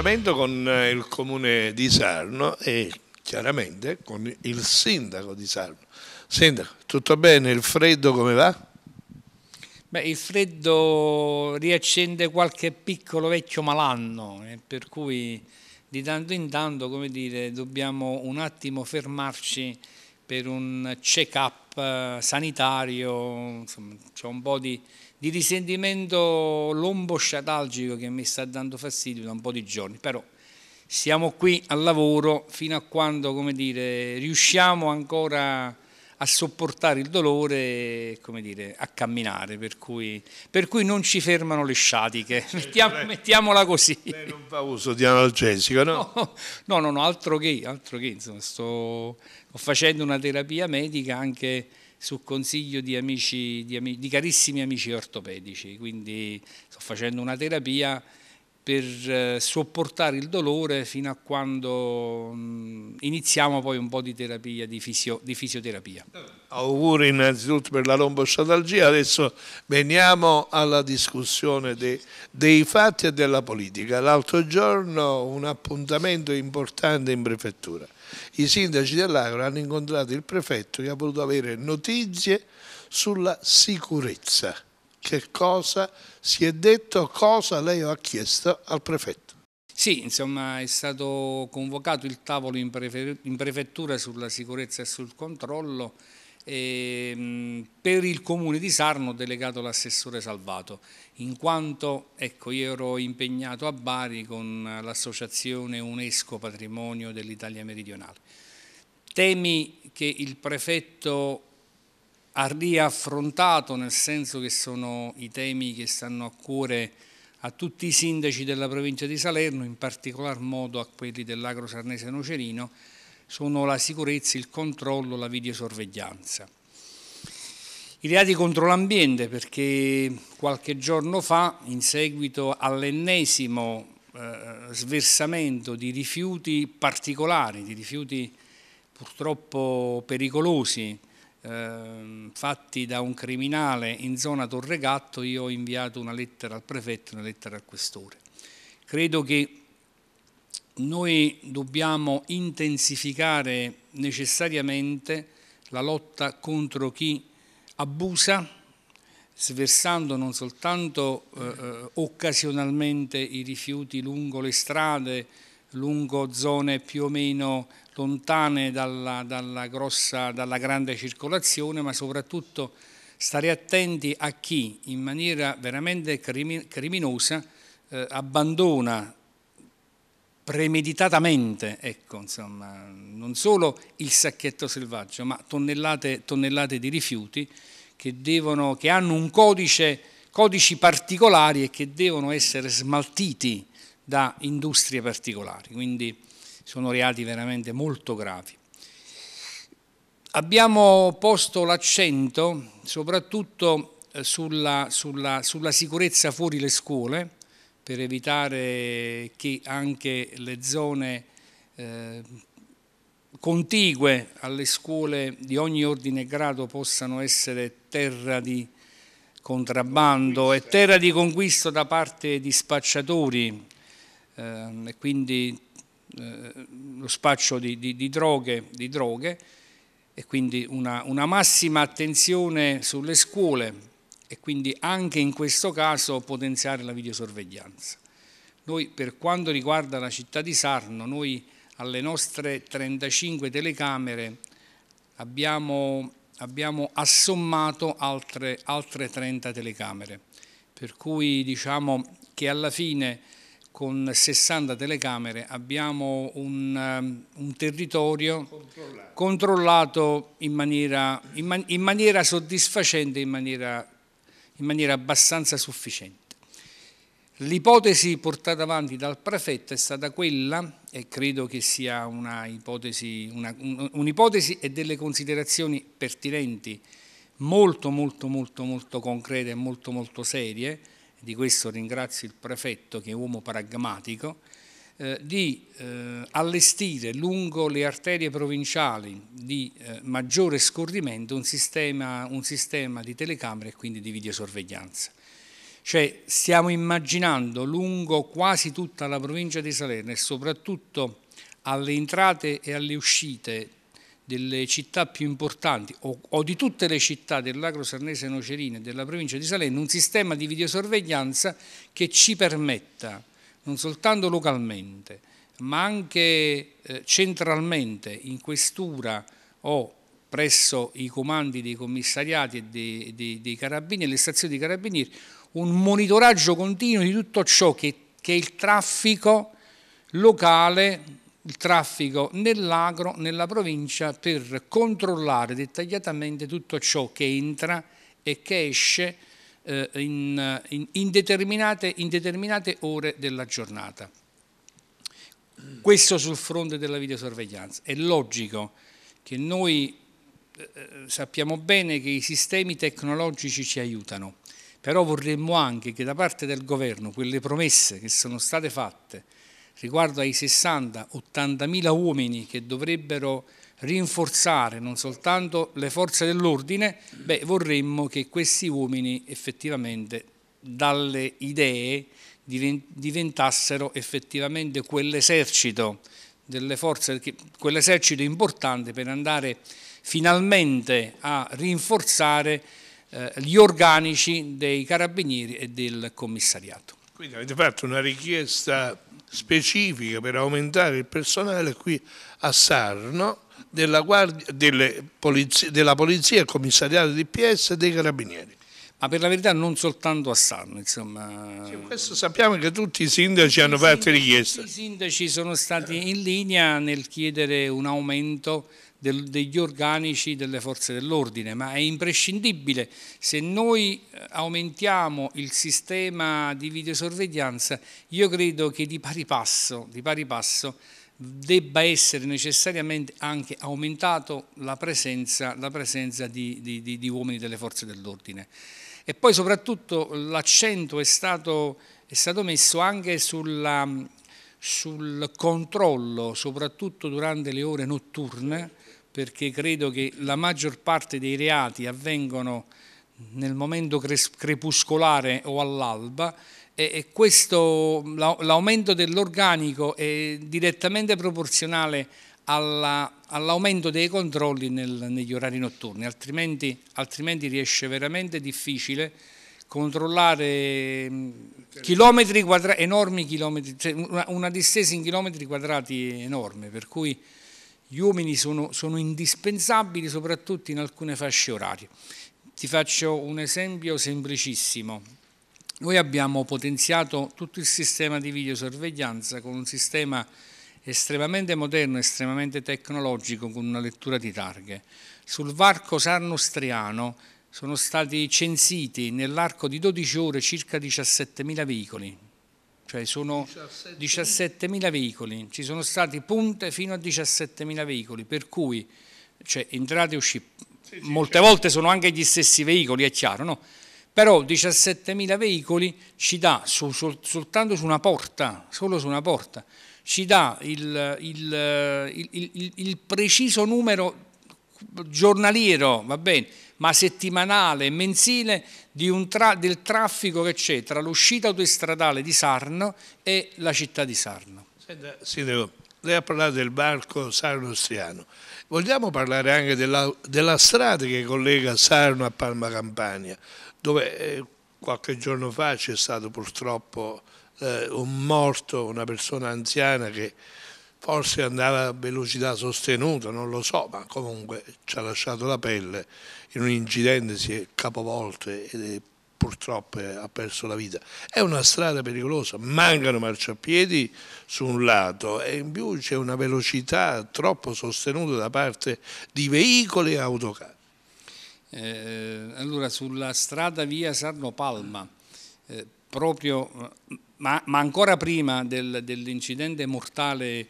appuntamento con eh, il comune di Sarno e chiaramente con il sindaco di Sarno. Sindaco, tutto bene? Il freddo come va? Beh, il freddo riaccende qualche piccolo vecchio malanno, eh, per cui di tanto in tanto, come dire, dobbiamo un attimo fermarci per un check-up eh, sanitario, insomma, c'è un po' di di risentimento lombo-sciatalgico che mi sta dando fastidio da un po' di giorni, però siamo qui al lavoro fino a quando, come dire, riusciamo ancora a sopportare il dolore come dire, a camminare, per cui, per cui, non ci fermano le sciatiche, eh, Mettiamo, lei, mettiamola così. Lei non fa uso di analgesico, no? No, no, no, altro che, altro che insomma, sto, sto facendo una terapia medica anche su consiglio di, amici, di, amici, di carissimi amici ortopedici, quindi sto facendo una terapia per eh, sopportare il dolore fino a quando mm, iniziamo poi un po' di terapia, di, fisio, di fisioterapia. Auguri innanzitutto per la lombosciatalgia, adesso veniamo alla discussione dei, dei fatti e della politica. L'altro giorno un appuntamento importante in prefettura, i sindaci dell'Aquila hanno incontrato il prefetto che ha voluto avere notizie sulla sicurezza. Che cosa si è detto, cosa lei ha chiesto al prefetto? Sì, insomma è stato convocato il tavolo in, prefettura sulla sicurezza e sul controllo e, ehm, per il comune di Sarno ho delegato l'assessore Salvato, in quanto ecco, io ero impegnato a Bari con l'associazione UNESCO Patrimonio dell'Italia Meridionale. Temi che il prefetto ha riaffrontato, nel senso che sono i temi che stanno a cuore a tutti i sindaci della provincia di Salerno, in particolar modo a quelli dell'Agro Sarnese Nocerino, sono la sicurezza, il controllo, la videosorveglianza. I reati contro l'ambiente perché qualche giorno fa, in seguito all'ennesimo eh, sversamento di rifiuti particolari, di rifiuti purtroppo pericolosi, eh, fatti da un criminale in zona Torregatto, io ho inviato una lettera al prefetto e una lettera al questore. Credo che noi dobbiamo intensificare necessariamente la lotta contro chi abusa, sversando non soltanto eh, eh, occasionalmente i rifiuti lungo le strade, lungo zone più o meno lontane dalla, dalla, grossa, dalla grande circolazione, ma soprattutto stare attenti a chi in maniera veramente criminosa eh, abbandona premeditatamente, ecco, insomma, non solo il sacchetto selvaggio, ma tonnellate, tonnellate di rifiuti che, devono, che hanno un codice, codici particolari e che devono essere smaltiti da industrie particolari, quindi sono reati veramente molto gravi. Abbiamo posto l'accento soprattutto eh, sulla, sulla, sulla sicurezza fuori le scuole, per evitare che anche le zone eh, contigue alle scuole di ogni ordine e grado possano essere terra di contrabbando e terra di conquisto da parte di spacciatori ehm, e quindi eh, lo spaccio di, di, di, droghe, di, droghe, e quindi una, una massima attenzione sulle scuole e quindi anche in questo caso potenziare la videosorveglianza. Noi per quanto riguarda la città di Sarno, noi alle nostre 35 telecamere abbiamo, abbiamo assommato altre, altre 30 telecamere, per cui diciamo che alla fine con 60 telecamere abbiamo un, un territorio controllato, controllato in, maniera, in, man, in maniera soddisfacente, in maniera in maniera abbastanza sufficiente. L'ipotesi portata avanti dal prefetto è stata quella, e credo che sia un'ipotesi un, un e delle considerazioni pertinenti, molto molto molto molto concrete e molto molto serie, di questo ringrazio il prefetto che è uomo pragmatico, eh, di eh, allestire lungo le arterie provinciali di eh, maggiore scorrimento un sistema, un sistema, di telecamere e quindi di videosorveglianza. Cioè stiamo immaginando lungo quasi tutta la provincia di Salerno e soprattutto alle entrate e alle uscite delle città più importanti o, o di tutte le città dell'Agro Sarnese Nocerina e della provincia di Salerno un sistema di videosorveglianza che ci permetta non soltanto localmente, ma anche eh, centralmente in questura o presso i comandi dei commissariati e dei, dei, dei carabinieri, le stazioni dei carabinieri, un monitoraggio continuo di tutto ciò che, che è il traffico locale il traffico nell'agro, nella provincia, per controllare dettagliatamente tutto ciò che entra e che esce eh, in, eh, in, in, determinate, in determinate ore della giornata. Questo sul fronte della videosorveglianza. È logico che noi eh, eh, sappiamo bene che i sistemi tecnologici ci aiutano, però vorremmo anche che da parte del governo quelle promesse che sono state fatte riguardo ai 60-80 mila uomini che dovrebbero rinforzare non soltanto le forze dell'ordine, beh, vorremmo che questi uomini effettivamente dalle idee diventassero effettivamente quell'esercito delle forze, quell'esercito importante per andare finalmente a rinforzare eh, gli organici dei carabinieri e del commissariato. Quindi avete fatto una richiesta specifica per aumentare il personale qui a Sarno della, guardia, polizie, della polizia, commissariato di PS e dei carabinieri. Ma per la verità non soltanto a Sanno, insomma... Sì, questo sappiamo che tutti i sindaci hanno fatto richiesta. Tutti I sindaci sono stati in linea nel chiedere un aumento del, degli organici delle forze dell'ordine, ma è imprescindibile. Se noi eh, aumentiamo il sistema di videosorveglianza, io credo che di pari passo, di pari passo debba essere necessariamente anche aumentato la presenza, la presenza di, di, di, uomini delle forze dell'ordine. E poi soprattutto l'accento è stato, è stato messo anche sulla, sul controllo, soprattutto durante le ore notturne, perché credo che la maggior parte dei reati avvengono nel momento crepuscolare o all'alba e questo, l'aumento dell'organico è direttamente proporzionale all'aumento dei controlli nel, negli orari notturni, altrimenti, altrimenti riesce veramente difficile controllare mm, chilometri quadrati, enormi chilometri, cioè una, una, distesa in chilometri quadrati enorme, per cui gli uomini sono, sono indispensabili soprattutto in alcune fasce orarie. Ti faccio un esempio semplicissimo noi abbiamo potenziato tutto il sistema di videosorveglianza con un sistema estremamente moderno, estremamente tecnologico, con una lettura di targhe. Sul varco sarnostriano sono stati censiti nell'arco di 12 ore circa 17.000 veicoli, cioè sono 17.000 veicoli, ci sono stati punte fino a 17.000 veicoli, per cui cioè, entrate e uscite, molte certo. volte sono anche gli stessi veicoli, è chiaro, no? però 17.000 veicoli ci dà su, sol, soltanto su una porta, solo su una porta, ci dà il, il, il, il preciso numero giornaliero, va bene, ma settimanale e mensile tra, del traffico che c'è tra l'uscita autostradale di Sarno e la città di Sarno. Senta, Sindaco, lei ha parlato del barco sarno sarnostriano. Vogliamo parlare anche della, della strada che collega Sarno a Palma Campania? dove eh, qualche giorno fa c'è stato purtroppo eh, un morto, una persona anziana che forse andava a velocità sostenuta, non lo so, ma comunque ci ha lasciato la pelle, in un incidente si è capovolto e purtroppo eh, ha perso la vita. È una strada pericolosa, mancano marciapiedi su un lato e in più c'è una velocità troppo sostenuta da parte di veicoli e autocarri. Eh, allora, sulla strada via Sarno Palma, eh, proprio, ma, ma, ancora prima del, dell'incidente mortale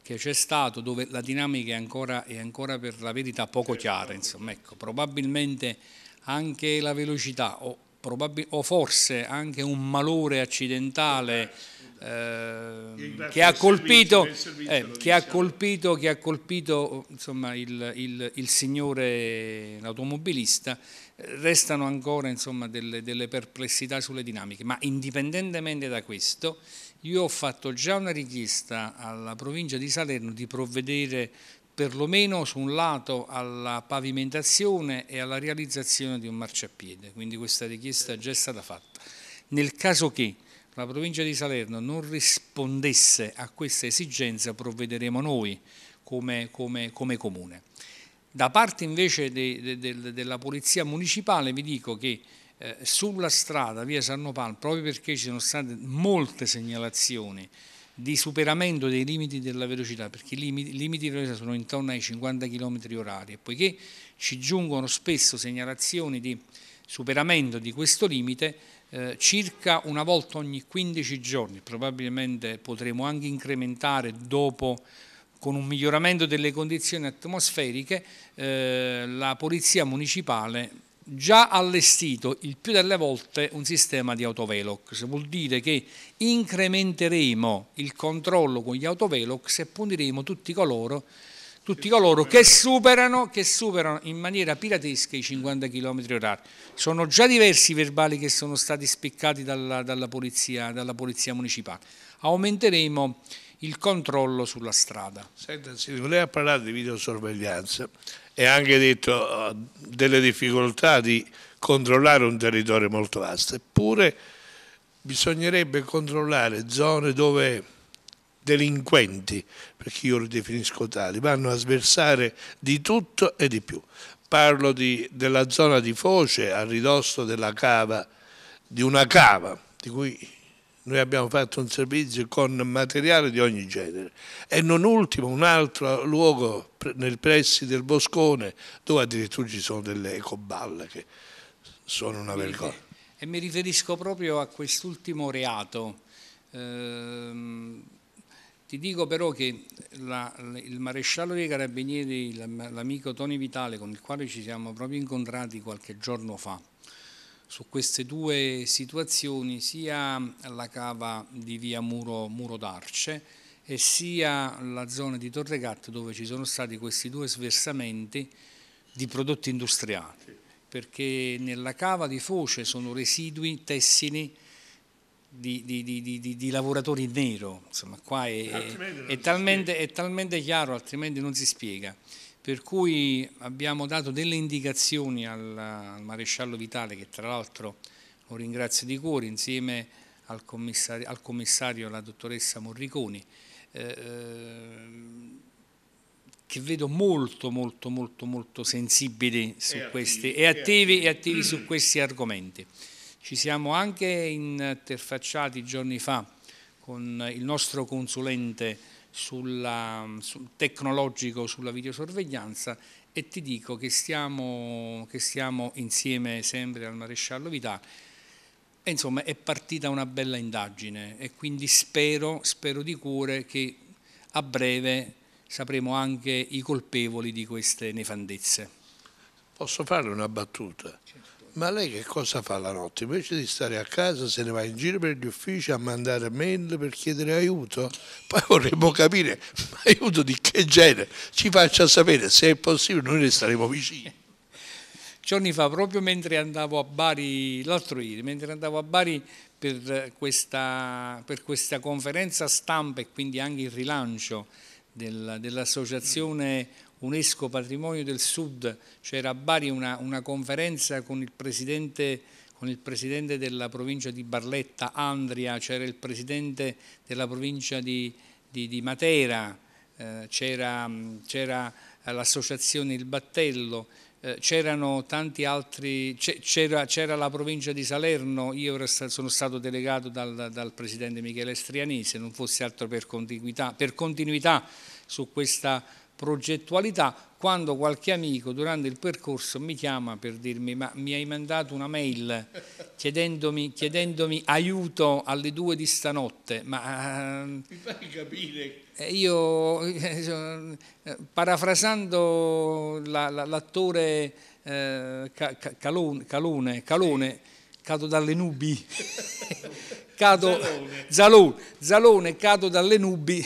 che c'è stato, dove la dinamica è ancora, è ancora per la verità poco certo. chiara, insomma, ecco, probabilmente anche la velocità o, o forse anche un malore accidentale eh, Ehm, che, ha colpito, eh, che, ha diciamo. colpito, che ha colpito insomma, il, il, il, signore l'automobilista restano ancora insomma, delle, delle perplessità sulle dinamiche, ma indipendentemente da questo io ho fatto già una richiesta alla provincia di Salerno di provvedere perlomeno su un lato alla pavimentazione e alla realizzazione di un marciapiede, quindi questa richiesta è già stata fatta. Nel caso che la provincia di Salerno non rispondesse a questa esigenza provvederemo noi come, come, come comune. Da parte invece de, de, de, della Polizia Municipale vi dico che eh, sulla strada via Sannopal, proprio perché ci sono state molte segnalazioni di superamento dei limiti della velocità, perché i limiti, limiti di velocità sono intorno ai 50 km orari e poiché ci giungono spesso segnalazioni di superamento di questo limite, eh, circa una volta ogni 15 giorni, probabilmente potremo anche incrementare dopo con un miglioramento delle condizioni atmosferiche, eh, la Polizia Municipale già allestito il più delle volte un sistema di autovelox, vuol dire che incrementeremo il controllo con gli autovelox e puniremo tutti coloro tutti coloro che superano, che superano in maniera piratesca i 50 km orari. Sono già diversi i verbali che sono stati spiccati dalla, dalla, polizia, dalla polizia municipale. Aumenteremo il controllo sulla strada. Senta, lei ha parlato di videosorveglianza e ha anche detto eh, delle difficoltà di controllare un territorio molto vasto, eppure bisognerebbe controllare zone dove delinquenti, perché io li definisco tali, vanno a sversare di tutto e di più. Parlo di, della zona di Foce a ridosso della cava, di una cava di cui noi abbiamo fatto un servizio con materiale di ogni genere e non ultimo un altro luogo nel pressi del Boscone dove addirittura ci sono delle ecoballe che sono una vergogna. E mi riferisco proprio a quest'ultimo reato. Ehm ti dico però che la, il maresciallo dei carabinieri, l'amico Tony Vitale, con il quale ci siamo proprio incontrati qualche giorno fa, su queste due situazioni, sia la cava di via Muro, Muro d'Arce e sia la zona di Torregatte dove ci sono stati questi due sversamenti di prodotti industriali, perché nella cava di Foce sono residui tessili di, di, di, di lavoratori in nero, insomma qua è, è, è, talmente, è talmente chiaro, altrimenti non si spiega per cui abbiamo dato delle indicazioni al, al maresciallo Vitale, che tra l'altro lo ringrazio di cuore, insieme al commissario, al commissario la dottoressa Morriconi, eh, ehm, che vedo molto molto molto molto sensibili su e questi, attivi, e attivi, e attivi su questi argomenti. Ci siamo anche interfacciati giorni fa con il nostro consulente sulla, sul tecnologico sulla videosorveglianza e ti dico che stiamo, che stiamo insieme sempre al maresciallo Vità. E insomma è partita una bella indagine e quindi spero, spero di cuore che a breve sapremo anche i colpevoli di queste nefandezze. Posso fare una battuta? Certo ma lei che cosa fa la notte? Invece di stare a casa se ne va in giro per gli uffici a mandare mail per chiedere aiuto? Poi vorremmo capire, ma aiuto di che genere? Ci faccia sapere, se è possibile noi ne staremo vicini. Giorni fa, proprio mentre andavo a Bari, l'altro ieri, mentre andavo a Bari per questa, per questa conferenza stampa e quindi anche il rilancio del, dell'associazione UNESCO Patrimonio del Sud, c'era cioè a Bari una, una conferenza con il presidente con il presidente della provincia di Barletta, Andria, c'era il presidente della provincia di, di, di Matera, eh, c'era, l'associazione Il Battello, eh, c'erano tanti altri, c'era, la provincia di Salerno, io sono stato delegato dal, dal presidente Michele Strianese, non fosse altro per continuità, per continuità su questa progettualità quando qualche amico durante il percorso mi chiama per dirmi ma mi hai mandato una mail chiedendomi, chiedendomi aiuto alle due di stanotte ma ehm, mi fai capire io parafrasando l'attore eh, Calone, Calone cado dalle nubi cado, Zalone. Zalone cado dalle nubi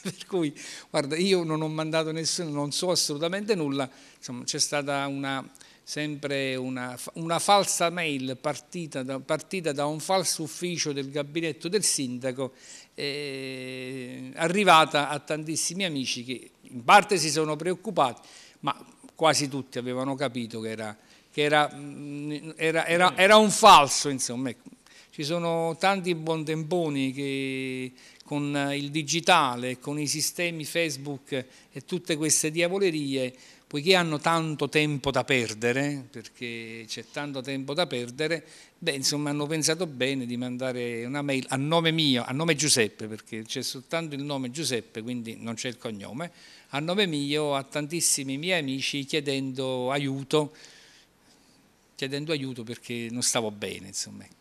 per cui guarda, io non ho mandato nessuno, non so assolutamente nulla, insomma c'è stata una, sempre una, una falsa mail partita da, partita da, un falso ufficio del gabinetto del sindaco, eh, arrivata a tantissimi amici che in parte si sono preoccupati, ma quasi tutti avevano capito che era... Mm, era, era, era, mm. era, un falso, insomma. Ecco. Ci sono tanti buontemponi che con il digitale, con i sistemi Facebook e tutte queste diavolerie, poiché hanno tanto tempo da perdere, perché c'è tanto tempo da perdere, beh, insomma, hanno pensato bene di mandare una mail a nome mio, a nome Giuseppe, perché c'è soltanto il nome Giuseppe, quindi non c'è il cognome, a nome mio a tantissimi miei amici chiedendo aiuto, chiedendo aiuto perché non stavo bene, insomma. Ecco.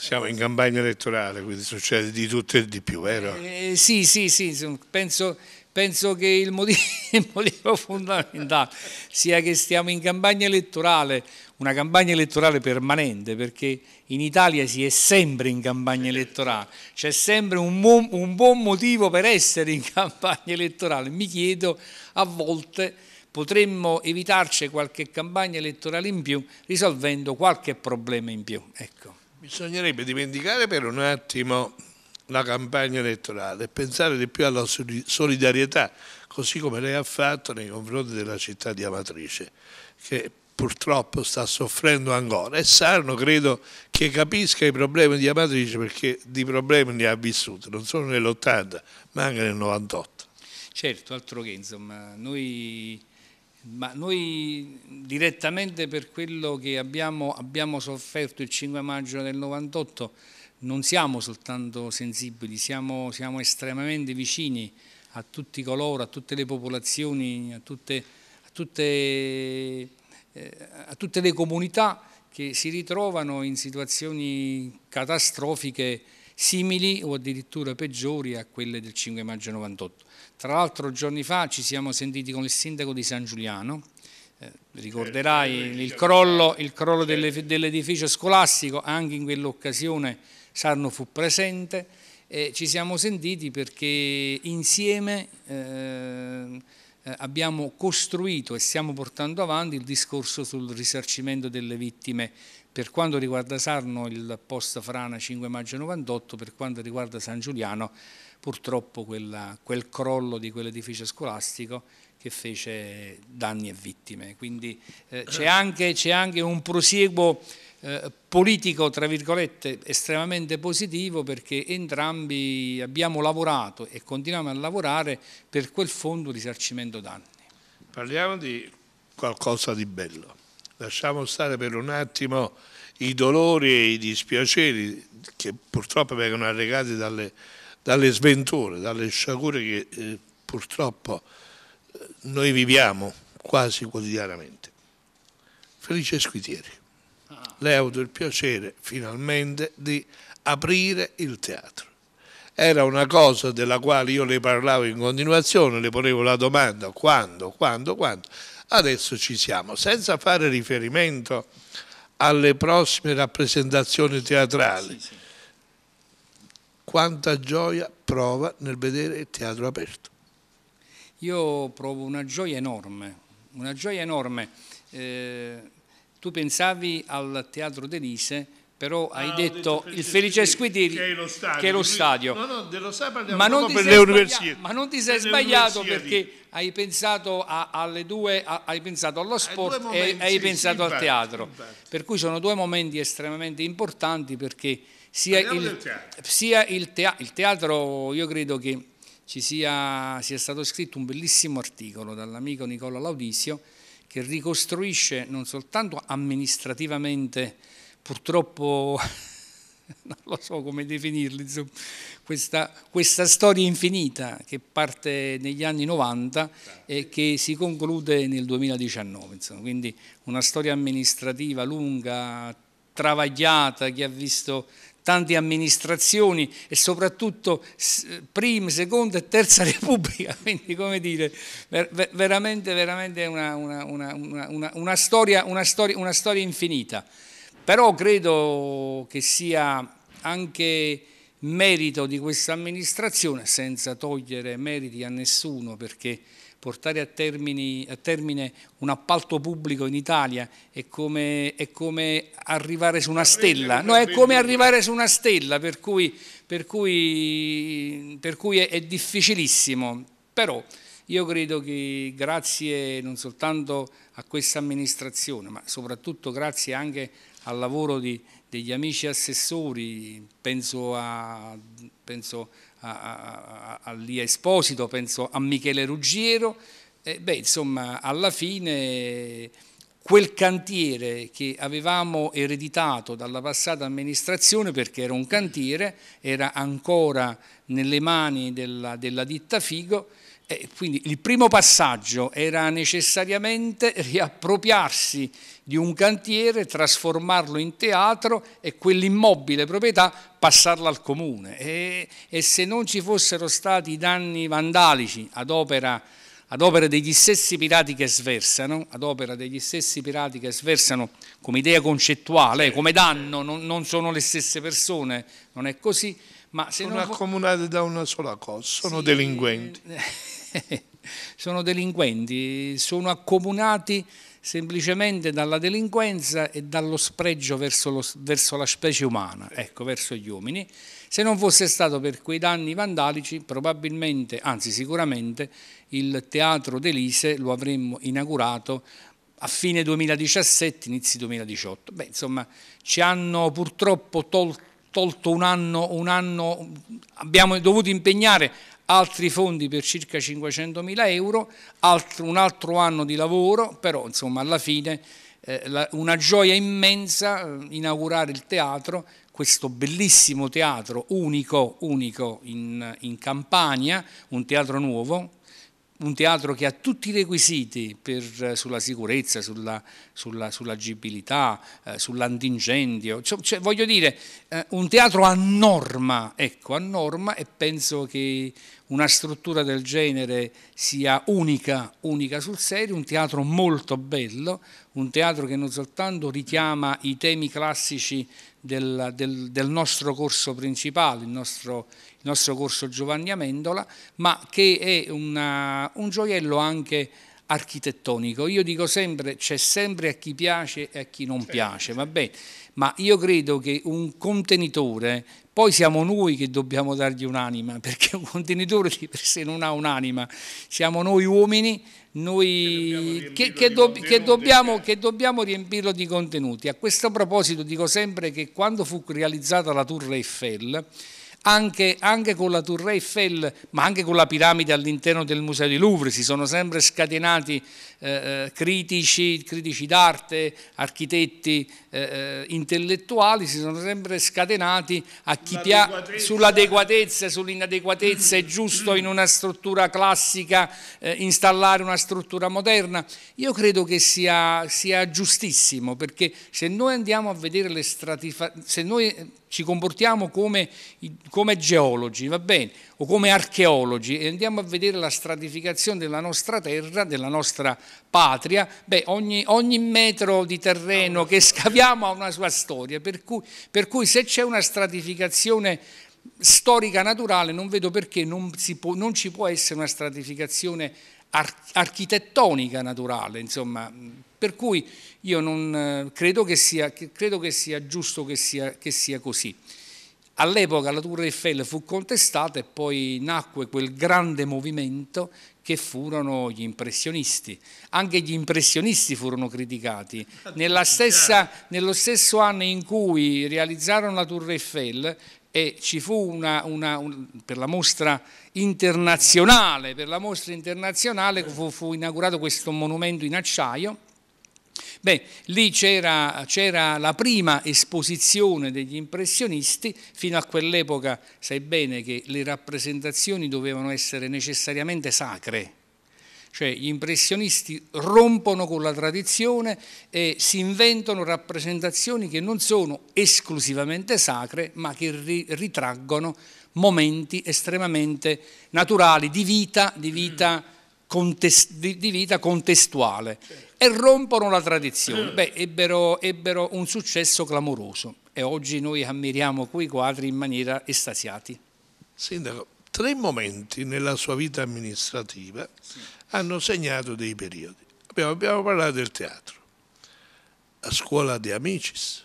Siamo in campagna elettorale, quindi succede di tutto e di più, vero? Eh, sì, sì, sì, penso, penso che il motivo, il motivo, fondamentale sia che stiamo in campagna elettorale, una campagna elettorale permanente, perché in Italia si è sempre in campagna eh, elettorale, c'è sempre un buon, un buon motivo per essere in campagna elettorale. Mi chiedo a volte potremmo evitarci qualche campagna elettorale in più risolvendo qualche problema in più. Ecco. Bisognerebbe dimenticare per un attimo la campagna elettorale e pensare di più alla solidarietà, così come lei ha fatto nei confronti della città di Amatrice, che purtroppo sta soffrendo ancora. E Sarno credo che capisca i problemi di Amatrice perché di problemi ne ha vissuti, non solo nell'80 ma anche nel 98. Certo, altro che insomma, noi ma noi direttamente per quello che abbiamo, abbiamo, sofferto il 5 maggio del 98 non siamo soltanto sensibili, siamo, siamo estremamente vicini a tutti coloro, a tutte le popolazioni, a tutte, a tutte, eh, a tutte le comunità che si ritrovano in situazioni catastrofiche simili o addirittura peggiori a quelle del 5 maggio 98. Tra l'altro giorni fa ci siamo sentiti con il sindaco di San Giuliano, eh, ricorderai certo, il certo. crollo, il crollo certo. dell'edificio scolastico, anche in quell'occasione Sarno fu presente, eh, ci siamo sentiti perché insieme eh, abbiamo costruito e stiamo portando avanti il discorso sul risarcimento delle vittime per quanto riguarda Sarno il post frana 5 maggio 98, per quanto riguarda San Giuliano purtroppo quella, quel crollo di quell'edificio scolastico che fece danni e vittime. Quindi eh, c'è, eh. anche, anche, un prosieguo eh, politico, tra virgolette, estremamente positivo perché entrambi abbiamo lavorato e continuiamo a lavorare per quel fondo risarcimento danni. Parliamo di qualcosa di bello. Lasciamo stare per un attimo i dolori e i dispiaceri che purtroppo vengono arrecati dalle dalle sventure, dalle sciagure che eh, purtroppo eh, noi viviamo quasi quotidianamente. Felice Squitieri, ah. lei ha avuto il piacere finalmente di aprire il teatro. Era una cosa della quale io le parlavo in continuazione, le ponevo la domanda quando, quando, quando. Adesso ci siamo, senza fare riferimento alle prossime rappresentazioni teatrali. Sì, sì quanta gioia prova nel vedere il teatro aperto. Io provo una gioia enorme, una gioia enorme. Eh, tu pensavi al Teatro Denise, però ah, hai detto, detto il Felice Squidiri che è lo stadio, No, no, dello stadio ma non, per ma non ti sei per sbagliato perché hai pensato, a, due, a, hai pensato allo sport e hai pensato infatti, al teatro infatti. per cui sono due momenti estremamente importanti perché sia, il teatro. sia il, tea il, teatro, io credo che ci sia, sia stato scritto un bellissimo articolo dall'amico Nicola Laudisio che ricostruisce non soltanto amministrativamente, purtroppo non lo so come definirli, insomma, questa, questa, storia infinita che parte negli anni 90 e certo. che si conclude nel 2019, insomma, quindi una storia amministrativa lunga, travagliata, che ha visto tante amministrazioni e soprattutto prima, seconda e terza repubblica, quindi come dire, ver veramente, veramente una, una, una, una, storia, una, storia, una storia infinita. Però credo che sia anche merito di questa amministrazione, senza togliere meriti a nessuno, perché portare a, termini, a termine un appalto pubblico in Italia è come, è come arrivare su una stella, no, è come arrivare su una stella, per cui, per cui, per cui è, è difficilissimo, però io credo che grazie non soltanto a questa amministrazione, ma soprattutto grazie anche al lavoro di, degli amici assessori, penso a, penso a, a, a Esposito, penso a Michele Ruggiero, eh, beh, insomma, alla fine quel cantiere che avevamo ereditato dalla passata amministrazione, perché era un cantiere, era ancora nelle mani della, della ditta Figo, eh, quindi il primo passaggio era necessariamente riappropriarsi di un cantiere, trasformarlo in teatro e quell'immobile proprietà passarla al comune. E, e se non ci fossero stati danni vandalici ad opera ad opera degli stessi pirati che sversano, ad opera degli stessi pirati che sversano come idea concettuale, come danno, non, non sono le stesse persone, non è così. Ma se sono non... accomunate da una sola cosa, sono sì, delinquenti. Eh, eh sono delinquenti, sono accomunati semplicemente dalla delinquenza e dallo spregio verso, lo, verso la specie umana, ecco, verso gli uomini. Se non fosse stato per quei danni vandalici, probabilmente, anzi sicuramente, il teatro d'Elise lo avremmo inaugurato a fine 2017, inizio 2018. Beh, insomma, ci hanno purtroppo tolto tolto un anno, un anno, abbiamo dovuto impegnare altri fondi per circa 500 mila euro, altro, un altro anno di lavoro, però insomma alla fine eh, la, una gioia immensa eh, inaugurare il teatro, questo bellissimo teatro unico, unico in, in Campania, un teatro nuovo, un teatro che ha tutti i requisiti per, eh, sulla sicurezza, sulla, sulla, sull'agibilità, eh, sull'antincendio, cioè, cioè, voglio dire eh, un teatro a norma, ecco, a norma e penso che una struttura del genere sia unica, unica sul serio, un teatro molto bello, un teatro che non soltanto richiama i temi classici del, del, del nostro corso principale, il nostro, il nostro, corso Giovanni Amendola, ma che è una, un gioiello anche architettonico. Io dico sempre, c'è sempre a chi piace e a chi non piace, va bene? ma io credo che un contenitore, poi siamo noi che dobbiamo dargli un'anima, perché un contenitore di per sé non ha un'anima, siamo noi uomini noi che, che, do, che, dobbiamo, che, dobbiamo, riempirlo di contenuti. A questo proposito dico sempre che quando fu realizzata la Tour Eiffel, anche, anche, con la Tour Eiffel, ma anche con la piramide all'interno del Museo di Louvre, si sono sempre scatenati eh, eh critici, critici d'arte, architetti, eh, eh, intellettuali, si sono sempre scatenati a chi piace sull'adeguatezza, sull'inadeguatezza, è giusto in una struttura classica eh, installare una struttura moderna. Io credo che sia, sia giustissimo, perché se noi andiamo a vedere le stratificazioni, se noi ci comportiamo come, come geologi, va bene, o come archeologi e andiamo a vedere la stratificazione della nostra terra, della nostra patria, beh, ogni, ogni metro di terreno che scaviamo ha una sua storia, per cui, per cui se c'è una stratificazione storica naturale non vedo perché non, può, non ci può essere una stratificazione architettonica naturale, insomma, per cui io non, eh, credo, che sia, credo che sia giusto che sia, che sia così. All'epoca la Tour Eiffel fu contestata e poi nacque quel grande movimento che furono gli impressionisti. Anche gli impressionisti furono criticati. Certo. Stessa, nello stesso anno in cui realizzarono la Tour Eiffel e ci fu una, una un, per la mostra internazionale, per la mostra internazionale fu, fu inaugurato questo monumento in acciaio Beh, lì c'era, la prima esposizione degli impressionisti, fino a quell'epoca sai bene che le rappresentazioni dovevano essere necessariamente sacre, cioè gli impressionisti rompono con la tradizione e si inventano rappresentazioni che non sono esclusivamente sacre, ma che ri ritraggono momenti estremamente naturali di vita, di vita, contest di vita contestuale. Certo e rompono la tradizione. Beh, ebbero, ebbero un successo clamoroso e oggi noi ammiriamo quei quadri in maniera estasiati. Sindaco, tre momenti nella sua vita amministrativa sì. hanno segnato dei periodi. Abbiamo, abbiamo, parlato del teatro, la scuola di Amicis.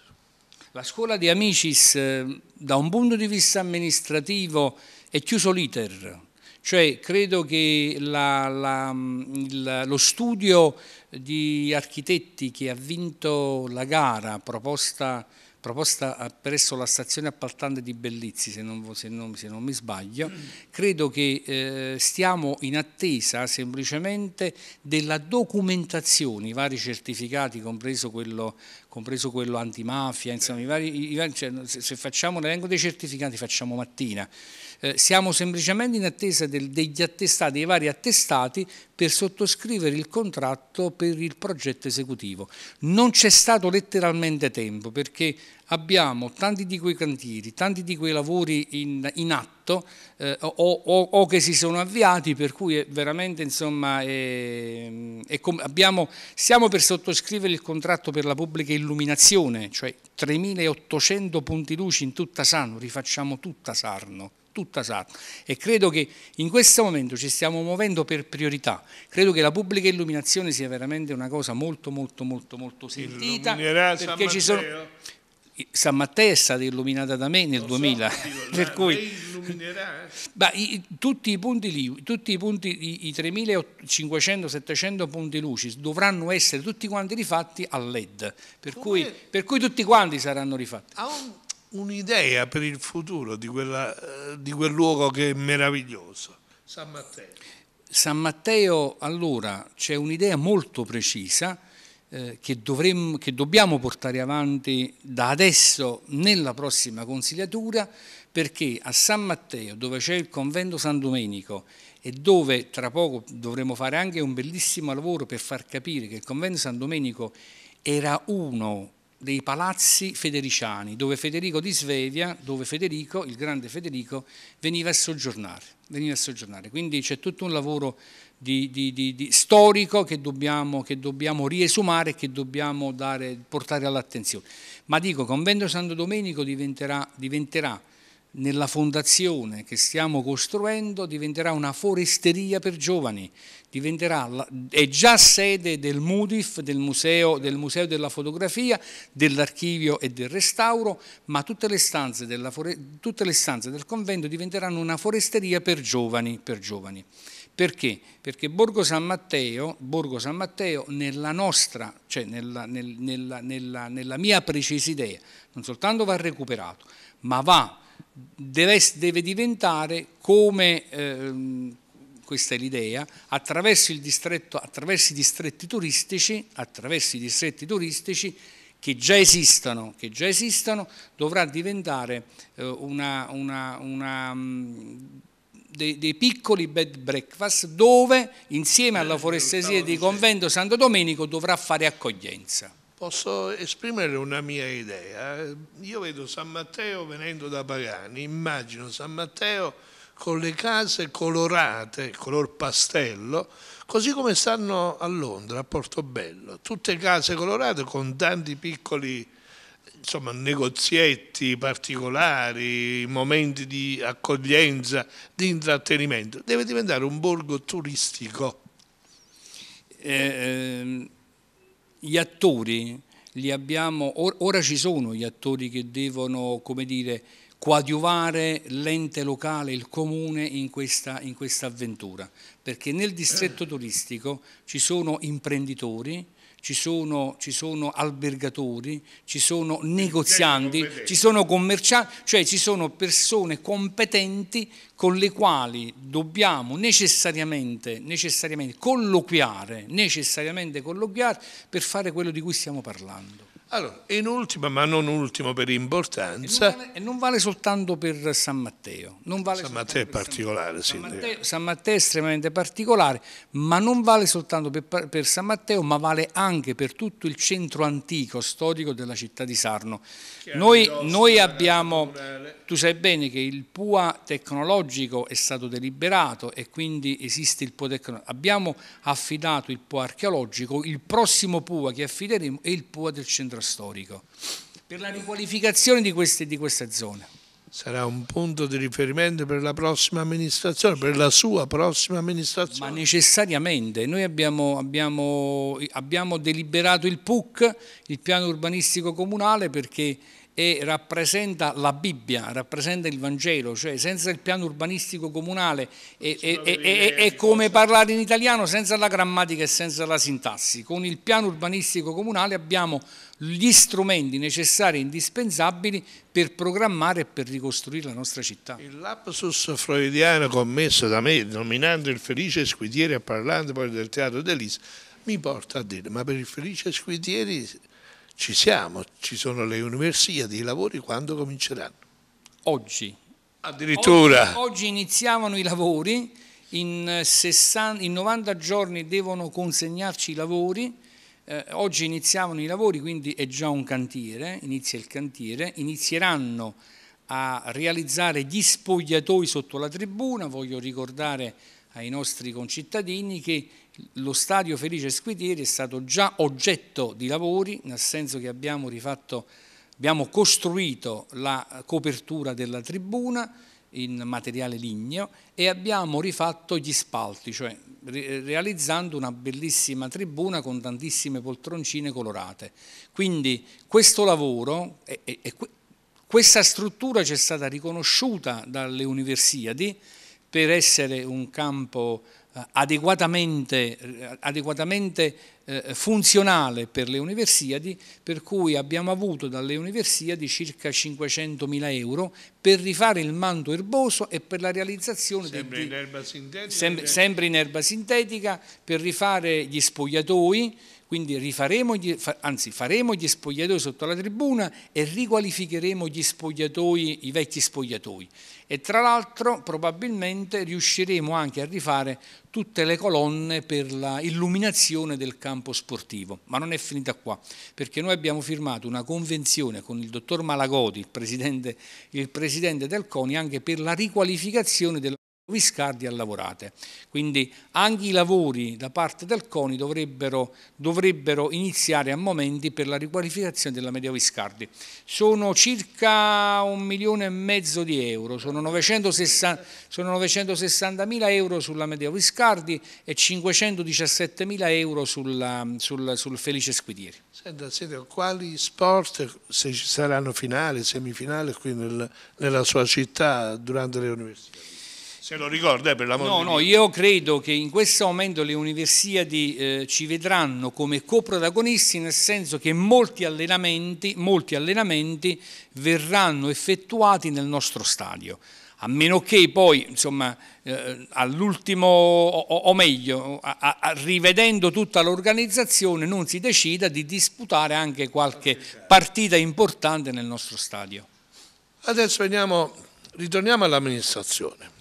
La scuola di Amicis, eh, da un punto di vista amministrativo, è chiuso l'iter cioè credo che la, la, mm, il, lo studio di architetti che ha vinto la gara proposta proposta eh, presso la stazione appaltante di Bellizzi, se non, se non, se non mi sbaglio, credo che eh, stiamo in attesa semplicemente della documentazione, i vari certificati, compreso quello, compreso quello antimafia, insomma, i vari, i, cioè, se, facciamo l'elenco dei certificati facciamo mattina. Eh, siamo semplicemente in attesa del, degli attestati, dei vari attestati per sottoscrivere il contratto per il progetto esecutivo. Non c'è stato letteralmente tempo perché abbiamo tanti di quei cantieri, tanti di quei lavori in, in atto eh, o, o, o, che si sono avviati, per cui è veramente insomma è, è abbiamo, stiamo per sottoscrivere il contratto per la pubblica illuminazione, cioè 3.800 punti luci in tutta Sarno, rifacciamo tutta Sarno tutta sarda. E credo che in questo momento ci stiamo muovendo per priorità. Credo che la pubblica illuminazione sia veramente una cosa molto, molto, molto, molto sentita. Illuminerà perché ci sono... San Matteo è stata illuminata da me nel so, 2000, per cui eh? ma, i, tutti i punti lì, tutti i punti, i, i 3500-700 punti luci dovranno essere tutti quanti rifatti a LED, per, cui, per cui, tutti quanti saranno rifatti. A un, un'idea per il futuro di, quella, eh, di, quel luogo che è meraviglioso, San Matteo. San Matteo, allora, c'è un'idea molto precisa eh, che, dovremmo, che dobbiamo portare avanti da adesso nella prossima consigliatura, perché a San Matteo, dove c'è il convento San Domenico e dove tra poco dovremo fare anche un bellissimo lavoro per far capire che il convento San Domenico era uno dei palazzi federiciani, dove Federico di Svevia, dove Federico, il grande Federico, veniva a soggiornare. Veniva a soggiornare. Quindi c'è tutto un lavoro di, di, di, storico che dobbiamo, che dobbiamo, riesumare e che dobbiamo dare, portare all'attenzione. Ma dico, Convento Santo Domenico diventerà, diventerà nella fondazione che stiamo costruendo diventerà una foresteria per giovani, diventerà, è già sede del MUDIF, del museo, del museo della Fotografia, dell'Archivio e del Restauro, ma tutte le, stanze della, tutte le stanze del convento diventeranno una foresteria per giovani. Per giovani. Perché? Perché Borgo San Matteo, Borgo San Matteo nella nostra, cioè nella, nel, nella, nella, nella mella precisa idea, non soltanto va recuperato, ma va deve, deve diventare come, ehm, questa è l'idea, attraverso, distretto, attraverso, i distretti turistici, attraverso i distretti turistici che già esistono, che già esistono dovrà diventare eh, una, una, una mh, mm, dei, dei, piccoli bed breakfast dove insieme alla eh, forestesia di Convento Santo Domenico dovrà fare accoglienza posso esprimere una mia idea. Io vedo San Matteo venendo da Pagani, immagino San Matteo con le case colorate, color pastello, così come stanno a Londra, a Portobello, tutte case colorate con tanti piccoli insomma, negozietti particolari, momenti di accoglienza, di intrattenimento. Deve diventare un borgo turistico. Eh, ehm, gli attori li abbiamo, or, ora ci sono gli attori che devono, come dire, coadiuvare l'ente locale, il comune in questa, in questa avventura, perché nel distretto turistico ci sono imprenditori ci sono, ci sono albergatori, ci sono negozianti, ci sono commercianti, cioè ci sono persone competenti con le quali dobbiamo necessariamente, necessariamente colloquiare, necessariamente colloquiare per fare quello di cui stiamo parlando. Allora, in ultima, ma non ultimo per importanza. E non, vale, e non vale soltanto per San Matteo. Vale San Matteo è particolare, San Matteo. Matteo, eh. San Matteo è estremamente particolare, ma non vale soltanto per, per, San Matteo, ma vale anche per tutto il centro antico storico della città di Sarno. Noi, noi abbiamo. Naturale tu sai bene che il PUA tecnologico è stato deliberato e quindi esiste il PUA tecnologico. Abbiamo affidato il PUA archeologico, il prossimo PUA che affideremo è il PUA del centro storico, per la riqualificazione di queste, di queste zone sarà un punto di riferimento per la prossima amministrazione, per la sua prossima amministrazione. Ma necessariamente, noi abbiamo, abbiamo, abbiamo deliberato il PUC, il piano urbanistico comunale, perché e rappresenta la Bibbia, rappresenta il Vangelo, cioè senza il piano urbanistico comunale è, è, è, è, come parlare in italiano senza la grammatica e senza la sintassi. Con il piano urbanistico comunale abbiamo gli strumenti necessari e indispensabili per programmare e per ricostruire la nostra città. Il lapsus freudiano commesso da me, nominando il felice squitiere e parlando poi del teatro dell'Is, mi porta a dire, ma per il felice squitieri ci siamo, ci sono le universiadi, i lavori quando cominceranno? Oggi. Addirittura. Oggi, oggi iniziavano i lavori, in, 60, eh, in, 90 giorni devono consegnarci i lavori, eh, oggi iniziavano i lavori, quindi è già un cantiere, inizia il cantiere, inizieranno a realizzare gli spogliatoi sotto la tribuna, voglio ricordare ai nostri concittadini che lo stadio Felice Squitieri è stato già oggetto di lavori, nel senso che abbiamo, rifatto, abbiamo costruito la copertura della tribuna in materiale ligneo e abbiamo rifatto gli spalti, cioè realizzando una bellissima tribuna con tantissime poltroncine colorate. Quindi questo lavoro e, e, e questa struttura ci è stata riconosciuta dalle universiadi per essere un campo eh, adeguatamente, eh, adeguatamente eh, funzionale per le universiadi, per cui abbiamo avuto dalle universiadi circa 500.000 euro per rifare il manto erboso e per la realizzazione sempre, del, in, erba sintetica, sempre in erba sintetica per rifare gli spogliatoi, quindi rifaremo gli, anzi, faremo gli spogliatoi sotto la tribuna e riqualificheremo gli spogliatoi, i vecchi spogliatoi. E tra l'altro probabilmente riusciremo anche a rifare tutte le colonne per l'illuminazione del campo sportivo. Ma non è finita qua, perché noi abbiamo firmato una convenzione con il dottor Malagodi, il presidente, il presidente del CONI, anche per la riqualificazione del Viscardi ha lavorato. Quindi anche i lavori da parte del CONI dovrebbero, dovrebbero iniziare a momenti per la riqualificazione della media Viscardi. Sono circa un milione e mezzo di euro, sono 960.000 960 euro sulla media Viscardi e 517 mila euro sulla, sul, sul, Felice Squidieri. Senta, senta, quali sport, se ci saranno finali, semifinali qui nel, nella sua città durante le università? Se lo ricorda, eh, per l'amore no, di No, no, io credo che in questo momento le universiadi eh, ci vedranno come coprotagonisti, nel senso che molti allenamenti, molti allenamenti verranno effettuati nel nostro stadio a meno che poi, insomma, eh, all'ultimo, o, o, meglio, a, a, rivedendo tutta l'organizzazione, non si decida di disputare anche qualche partita importante nel nostro stadio. Adesso veniamo, ritorniamo all'amministrazione.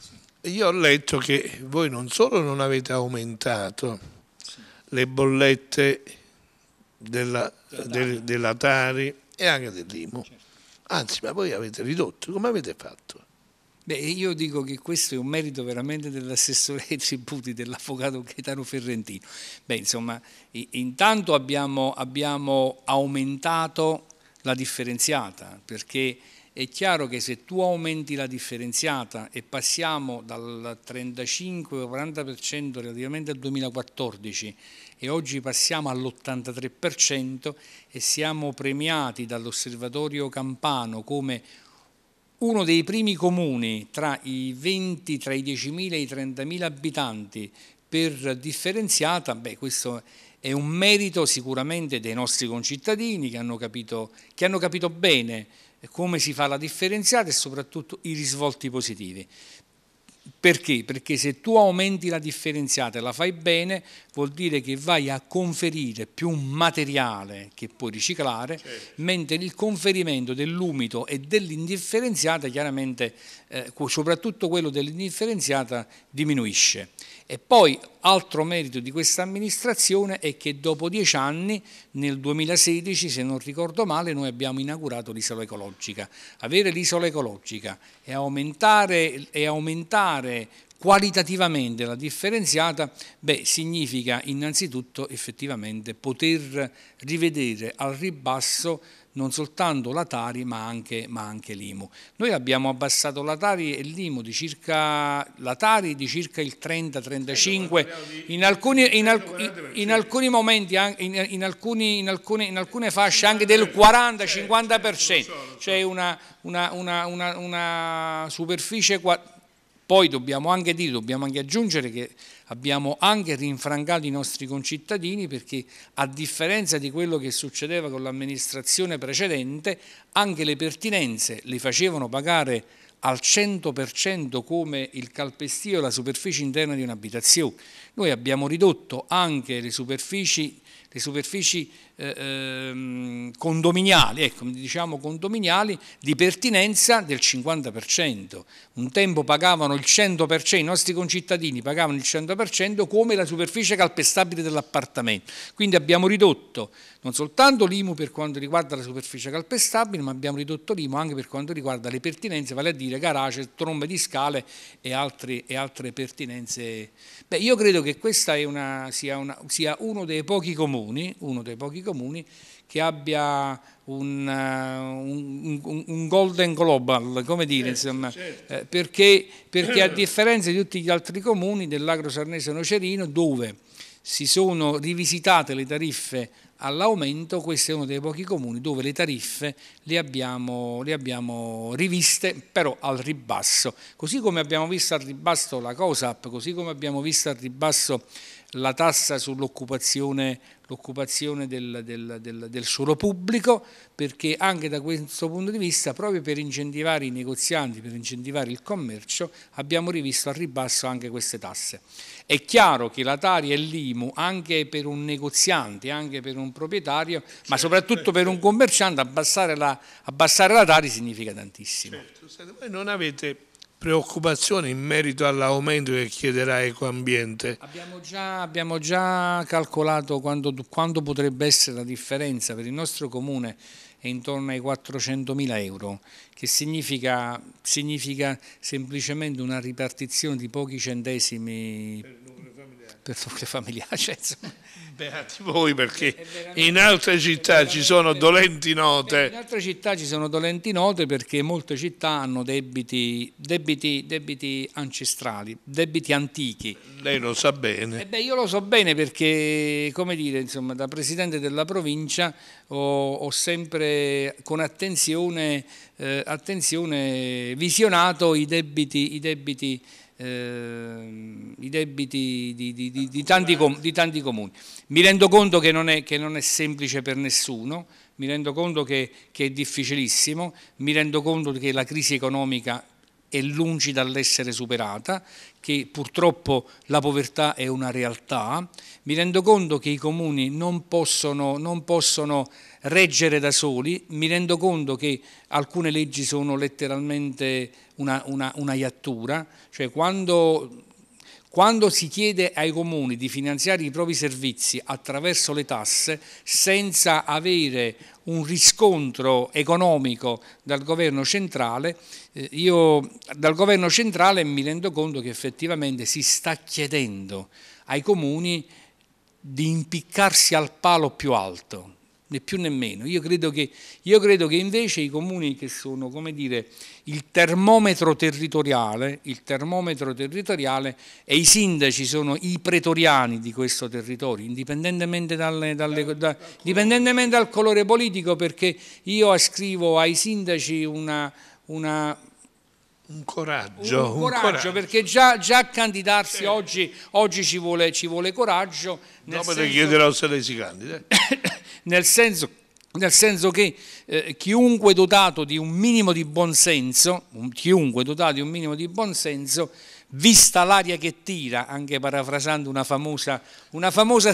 Io ho letto che voi non solo non avete aumentato sì. le bollette della, del, della Tari e anche dell'Imo, certo. anzi ma voi avete ridotto, come avete fatto? Beh, io dico che questo è un merito veramente dell'assessore dei tributi, dell'avvocato Gaetano Ferrentino. Beh, insomma, intanto abbiamo, abbiamo aumentato la differenziata perché è chiaro che se tu aumenti la differenziata e passiamo dal 35-40% relativamente al 2014 e oggi passiamo all'83% e siamo premiati dall'osservatorio campano come uno dei primi comuni tra i 20, tra i 10.000 e i 30.000 abitanti per differenziata, beh questo è un merito sicuramente dei nostri concittadini che hanno capito, che hanno capito bene come si fa la differenziata e soprattutto i risvolti positivi. Perché? Perché se tu aumenti la differenziata e la fai bene, vuol dire che vai a conferire più materiale che puoi riciclare, certo. mentre il conferimento dell'umido e dell'indifferenziata, chiaramente, eh, soprattutto quello dell'indifferenziata, diminuisce. E poi altro merito di questa amministrazione è che dopo dieci anni, nel 2016, se non ricordo male, noi abbiamo inaugurato l'isola ecologica. Avere l'isola ecologica e aumentare, e aumentare qualitativamente la differenziata, beh, significa innanzitutto effettivamente poter rivedere al ribasso non soltanto la Tari ma anche, ma anche l'Imu. Noi abbiamo abbassato la Tari e l'Imu di circa, la Tari di circa il 30-35, in alcuni, in, alc, in alcuni momenti, in, in, alcuni, in, alcune, in alcune fasce anche del 40-50%, certo, cioè una, una, una, una superficie poi dobbiamo anche dire, dobbiamo anche aggiungere che abbiamo anche rinfrancato i nostri concittadini perché a differenza di quello che succedeva con l'amministrazione precedente, anche le pertinenze le facevano pagare al 100% come il calpestio e la superficie interna di un'abitazione. Noi abbiamo ridotto anche le superfici, le superfici eh, ehm, condominiali, ecco, diciamo condominiali di pertinenza del 50%. Un tempo pagavano il 100%, i nostri concittadini pagavano il 100% come la superficie calpestabile dell'appartamento. Quindi abbiamo ridotto non soltanto l'IMU per quanto riguarda la superficie calpestabile, ma abbiamo ridotto l'IMU anche per quanto riguarda le pertinenze, vale a dire garage, trombe di scale e, altri, e altre pertinenze. Beh, io credo che questo sia, sia, uno dei pochi comuni, uno dei pochi comuni che abbia eh, un, un, un, un golden global, come dire, certo, insomma, certo. Eh, perché, perché a differenza di tutti gli altri comuni dell'Agro Sarnese Nocerino, dove si sono rivisitate le tariffe all'aumento, questo è uno dei pochi comuni dove le tariffe le abbiamo, le abbiamo, riviste però al ribasso, così come abbiamo visto al ribasso la COSAP, così come abbiamo visto al ribasso la tassa sull'occupazione l'occupazione del, del, del, del, suolo pubblico, perché anche da questo punto di vista, proprio per incentivare i negozianti, per incentivare il commercio, abbiamo rivisto al ribasso anche queste tasse. È chiaro che la Tari e l'IMU, anche per un negoziante, anche per un proprietario, certo, ma soprattutto certo. per un commerciante, abbassare la, abbassare la Tari significa tantissimo. Certo, non avete preoccupazione in merito all'aumento che chiederà Ecoambiente? Abbiamo già, abbiamo già calcolato quanto, quanto, potrebbe essere la differenza per il nostro comune è intorno ai 400.000 euro, che significa, significa, semplicemente una ripartizione di pochi centesimi per nucleo familiare. Per nucleo familiare cioè, insomma, Beati voi perché eh, in altre città ci sono dolenti note. Eh, in altre città ci sono dolenti note perché molte città hanno debiti, debiti, debiti ancestrali, debiti antichi. Lei lo sa bene. Eh beh, io lo so bene perché, come dire, insomma, da presidente della provincia ho, ho sempre con attenzione, eh, attenzione visionato i debiti, i debiti eh, i debiti di, di, di, tanti com, di, tanti comuni. Mi rendo conto che non, è, che non è semplice per nessuno, mi rendo conto che, che è difficilissimo, mi rendo conto che la crisi economica è lungi dall'essere superata, che purtroppo la povertà è una realtà, mi rendo conto che i comuni non possono, non possono reggere da soli, mi rendo conto che alcune leggi sono letteralmente una, una, una iattura, cioè quando, quando si chiede ai comuni di finanziare i propri servizi attraverso le tasse senza avere un riscontro economico dal governo centrale, eh, io dal governo centrale mi rendo conto che effettivamente si sta chiedendo ai comuni di impiccarsi al palo più alto, né più né meno. Io credo, che, io credo che invece i comuni che sono, come dire, il termometro territoriale, il termometro territoriale e i sindaci sono i pretoriani di questo territorio, indipendentemente, dalle, dalle, da, indipendentemente dal colore politico, perché io ascrivo ai sindaci una, una un coraggio, un coraggio, un coraggio, perché già, già candidarsi sì. oggi, oggi, ci, vuole, ci vuole coraggio. Dopo senso... ti chiederò se lei si candida. nel senso, nel senso che eh, chiunque dotato di un minimo di buonsenso, un, chiunque dotato di un minimo di buonsenso, vista l'aria che tira, anche parafrasando una famosa, una, famosa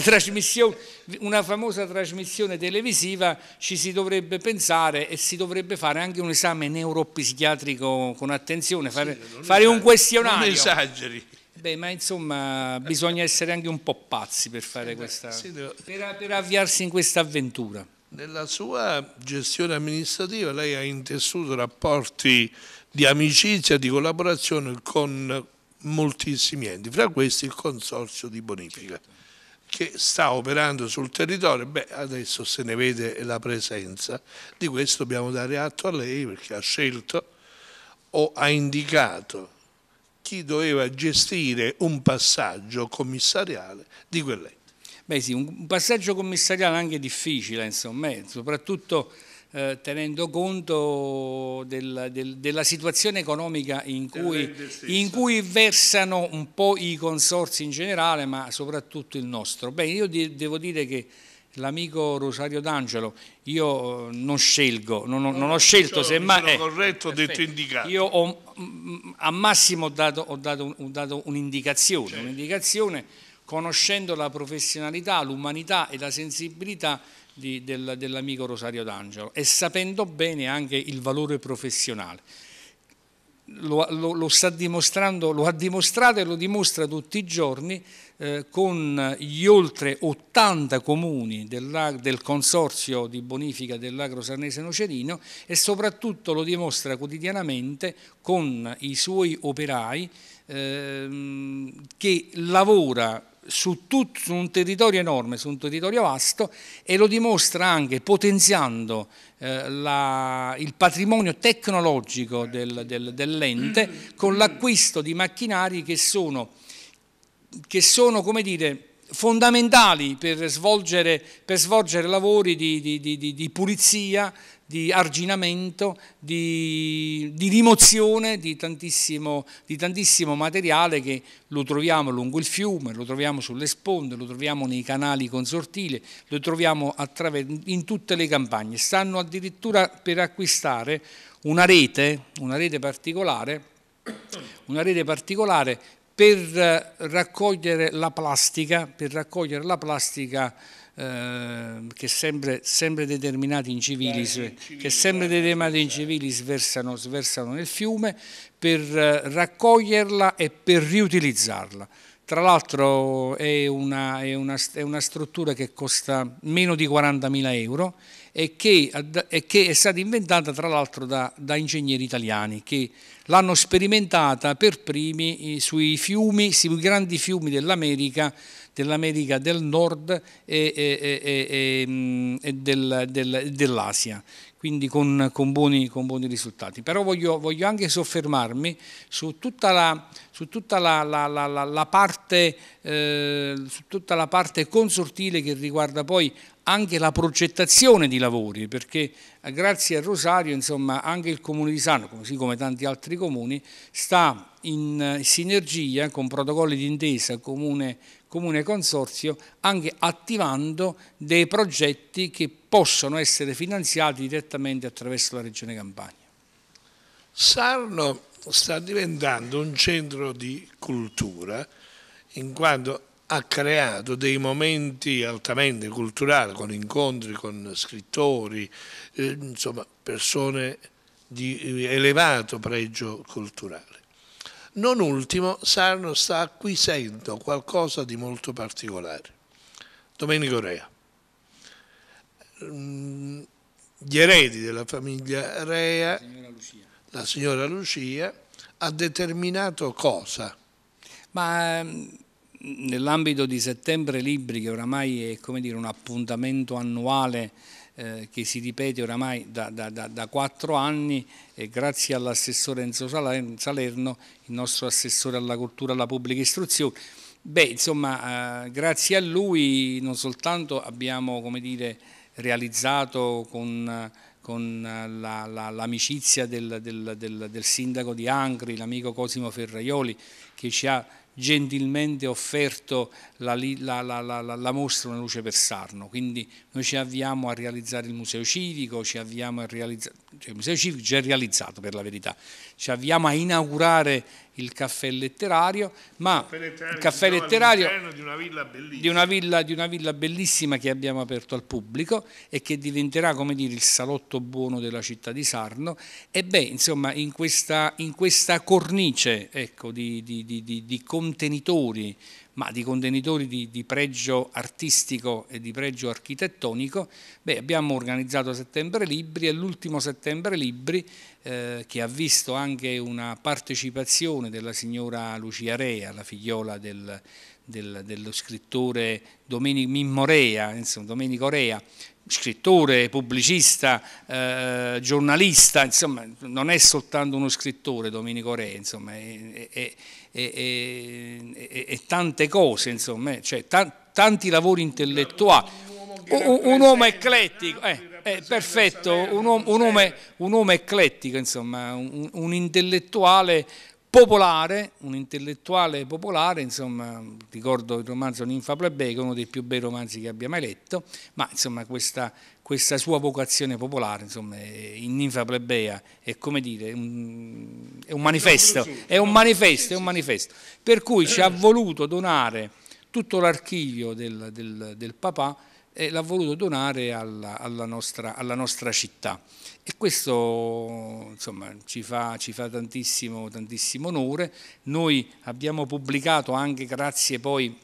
una famosa, trasmissione, televisiva, ci si dovrebbe pensare e si dovrebbe fare anche un esame neuropsichiatrico con attenzione, fare, sì, fare un questionario. Non esageri. Beh, ma insomma bisogna essere anche un po' pazzi per fare questa, per, per avviarsi in questa avventura. Nella sua gestione amministrativa lei ha intessuto rapporti di amicizia, di collaborazione con moltissimi enti, fra questi il Consorzio di Bonifica che sta operando sul territorio, beh adesso se ne vede la presenza, di questo dobbiamo dare atto a lei perché ha scelto o ha indicato chi doveva gestire un passaggio commissariale di quell'ente. Beh sì, un passaggio commissariale anche difficile, insomma, eh, soprattutto eh, tenendo conto del, del, della situazione economica in cui, in cui, versano un po' i consorsi in generale, ma soprattutto il nostro. Beh, io di, devo dire che l'amico Rosario D'Angelo, io eh, non scelgo, non, ho, non ho scelto semmai... Eh, corretto, ho detto indicato. Io ho, mm, a massimo ho dato, ho dato, ho dato un'indicazione, certo. un'indicazione conoscendo la professionalità, l'umanità e la sensibilità di, del, dell'amico Rosario D'Angelo e sapendo bene anche il valore professionale. Lo, lo, lo sta dimostrando, lo ha dimostrato e lo dimostra tutti i giorni eh, con gli oltre 80 comuni del, Consorzio di Bonifica dell'Agro Sarnese Nocerino e soprattutto lo dimostra quotidianamente con i suoi operai ehm, che lavora su, tutto, su un territorio enorme, su un territorio vasto e lo dimostra anche potenziando eh, la, il patrimonio tecnologico del, del, dell'ente con l'acquisto di macchinari che sono che sono, come dire, fondamentali per svolgere, per svolgere lavori di, di, di, di, pulizia, di arginamento, di, rimozione tantissimo, di tantissimo, materiale che lo troviamo lungo il fiume, lo troviamo sulle sponde, lo troviamo nei canali consortili, lo troviamo in tutte le campagne. Stanno addirittura per acquistare una rete, una rete particolare una rete particolare per eh, raccogliere la plastica, per raccogliere la plastica eh, che sempre, sempre, determinati incivili, civili che sempre determinati incivili sversano, sversano nel fiume, per eh, raccoglierla e per riutilizzarla. Tra l'altro è, è, è una struttura che costa meno di 40.000 euro e che, e che è stata inventata tra l'altro da, da ingegneri italiani che l'hanno sperimentata per primi eh, sui fiumi, sui grandi fiumi dell'America, dell'America del Nord e, e, mm, e del, del, dell'Asia, quindi con, con, buoni, con, buoni, risultati. Però voglio, voglio anche soffermarmi su tutta la, su tutta la, la, parte, eh, su tutta la parte consortile che riguarda poi anche la progettazione di lavori, perché eh, grazie a Rosario insomma, anche il comune di Sano, così come tanti altri comuni, sta in eh, sinergia con protocolli d'intesa comune, comune consorzio, anche attivando dei progetti che possono essere finanziati direttamente attraverso la Regione Campania. Sarno sta diventando un centro di cultura in quanto ha creato dei momenti altamente culturali con incontri con scrittori, eh, insomma persone di eh, elevato pregio culturale. Non ultimo, Sarno sta acquisendo qualcosa di molto particolare. Domenico Rea. Mm, gli eredi della famiglia Rea, la signora Lucia, ha determinato cosa? Ma mm, nell'ambito di Settembre Libri, che oramai è dire, un appuntamento annuale eh, che si ripete oramai da, quattro anni, e grazie all'assessore Enzo Salerno, il nostro assessore alla cultura e alla pubblica istruzione, Beh, insomma, eh, grazie a lui non soltanto abbiamo, dire, realizzato con, con l'amicizia la, la, del, del, del, del, sindaco di Angri, l'amico Cosimo Ferraioli, che ci ha gentilmente offerto la, la, la, la, mostra Una luce per Sarno, quindi noi ci avviamo a realizzare il museo civico, ci avviamo a realizzare, cioè il museo civico già realizzato per la verità, ci avviamo a inaugurare il caffè letterario, ma il caffè letterario, di, una di, una villa, di, una villa bellissima che abbiamo aperto al pubblico e che diventerà come dire il salotto buono della città di Sarno e beh insomma in questa, in questa cornice ecco, di, di, contenitori ma di contenitori di, pregio artistico e di pregio architettonico, beh, abbiamo organizzato settembre libri e l'ultimo settembre libri eh, che ha visto anche una partecipazione della signora Lucia Rea, la figliola del, del, dello scrittore Domenico Mimmorea, insomma, Domenico Rea, scrittore, pubblicista, eh, giornalista, insomma non è soltanto uno scrittore Domenico Rea, insomma è, è, è, è tante cose, insomma, cioè, tanti lavori intellettuali, un, un uomo eclettico. Eh. Eh, perfetto, un uomo, un, uomo, un uomo, eclettico, insomma, un, un, intellettuale popolare, un intellettuale popolare, insomma, ricordo il romanzo Ninfa Plebeca, uno dei più bei romanzi che abbia mai letto, ma insomma questa, questa sua vocazione popolare, insomma, in Ninfa Plebea è come dire, un, è un manifesto, è un manifesto, è un manifesto, per cui ci ha voluto donare tutto l'archivio del, del, del papà e l'ha voluto donare alla, alla, nostra, alla nostra, città. E questo insomma, ci fa, ci fa tantissimo, tantissimo onore. Noi abbiamo pubblicato anche grazie poi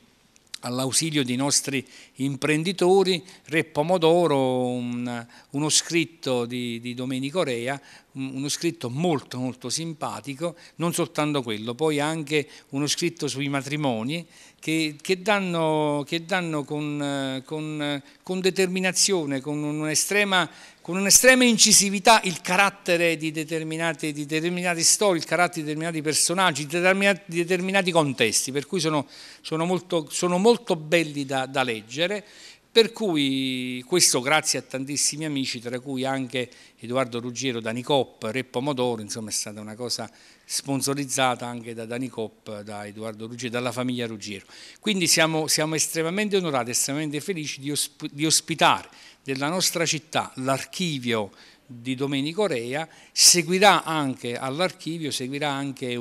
all'ausilio dei nostri imprenditori, Re Pomodoro, un, uno scritto di, di, Domenico Rea, uno scritto molto molto simpatico, non soltanto quello, poi anche uno scritto sui matrimoni che, che, danno, che danno con, con, con, determinazione, con un'estrema, un incisività il carattere di determinate, di determinate, storie, il carattere di determinati personaggi, di determinati, di determinati contesti, per cui sono, sono, molto, sono molto, belli da, da leggere per cui questo grazie a tantissimi amici, tra cui anche Edoardo Ruggiero, Danicop, Re Pomodoro, insomma è stata una cosa sponsorizzata anche da Dani Copp, da Edoardo Ruggiero, dalla famiglia Ruggiero. Quindi siamo, siamo estremamente onorati, estremamente felici di, osp di ospitare della nostra città l'archivio di Domenico Rea, seguirà anche all'archivio,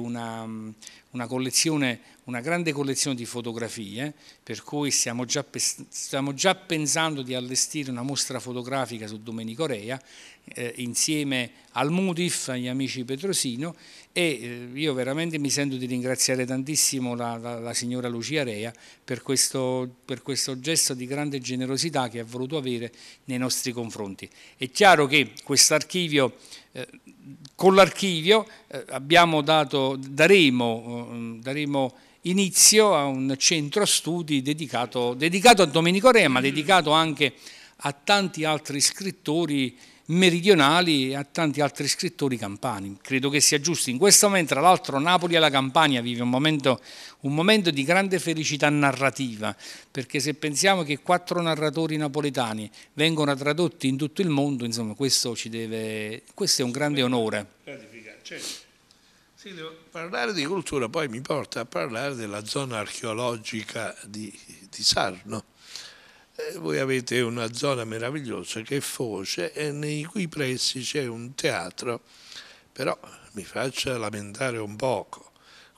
una, una collezione una grande collezione di fotografie, per cui stiamo già, stiamo già pensando di allestire una mostra fotografica su Domenico Rea, eh, insieme al Mudif, agli amici Petrosino, e eh, io veramente mi sento di ringraziare tantissimo la, la, la signora Lucia Rea per questo, per questo gesto di grande generosità che ha voluto avere nei nostri confronti. È chiaro che quest'archivio eh, con l'archivio eh, daremo, eh, daremo, inizio a un centro studi dedicato, dedicato a Domenico Rea, ma mm. dedicato anche a tanti altri scrittori meridionali e a tanti altri scrittori campani. Credo che sia giusto. In questo momento, tra l'altro, Napoli e la Campania vive un momento, un momento, di grande felicità narrativa, perché se pensiamo che quattro narratori napoletani vengono tradotti in tutto il mondo, insomma, questo, deve, questo è un grande onore. Certo. Sì, parlare di cultura poi mi porta a parlare della zona archeologica di, di Sarno. Eh, voi avete una zona meravigliosa che è Foce e nei cui pressi c'è un teatro, però mi faccia lamentare un poco.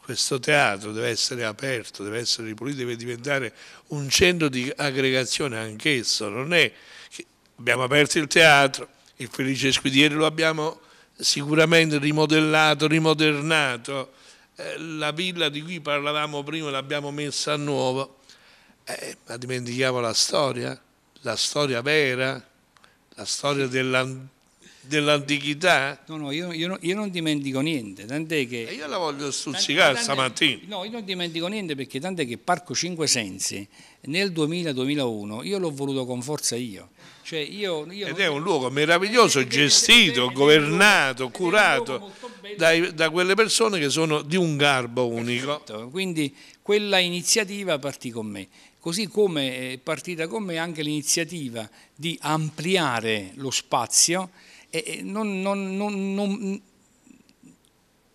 Questo teatro deve essere aperto, deve essere ripulito, deve diventare un centro di aggregazione anch'esso, non è che abbiamo aperto il teatro, il Felice Squidiere lo abbiamo sicuramente rimodellato, rimodernato. Eh, la villa di cui parlavamo prima l'abbiamo messa a nuovo, eh, ma dimentichiamo la storia, la storia vera, la storia dell'antica dell'antichità? No, no, io, io, io, non dimentico niente, tant'è che... E eh, io la voglio stuzzicare tant'è, stamattina. No, io non dimentico niente perché tant'è che Parco Cinque Sensi nel 2000-2001 io l'ho voluto con forza io. Cioè io, io Ed è un luogo meraviglioso, gestito, governato, curato dai, da quelle persone che sono di un garbo unico. Perfetto. Quindi quella iniziativa partì con me. Così come è partita con me anche l'iniziativa di ampliare lo spazio e non, non, non,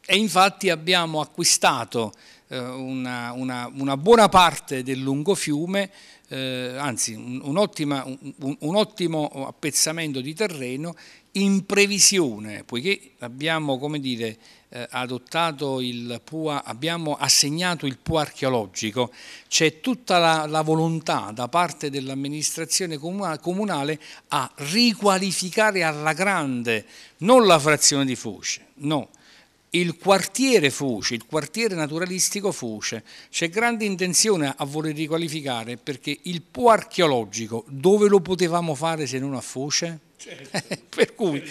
e infatti abbiamo acquistato eh, una, una, una, buona parte del lungo fiume, eh, anzi un, un, un, un, ottimo appezzamento di terreno in previsione, poiché abbiamo, dire, eh, il PUA, abbiamo assegnato il PUA archeologico, c'è tutta la, la, volontà da parte dell'amministrazione comunale, comunale a riqualificare alla grande non la frazione di Foce, no, il quartiere Foce, il quartiere naturalistico Foce. C'è grande intenzione a voler riqualificare perché il Po archeologico dove lo potevamo fare se non a Foce? Certo. per, cui,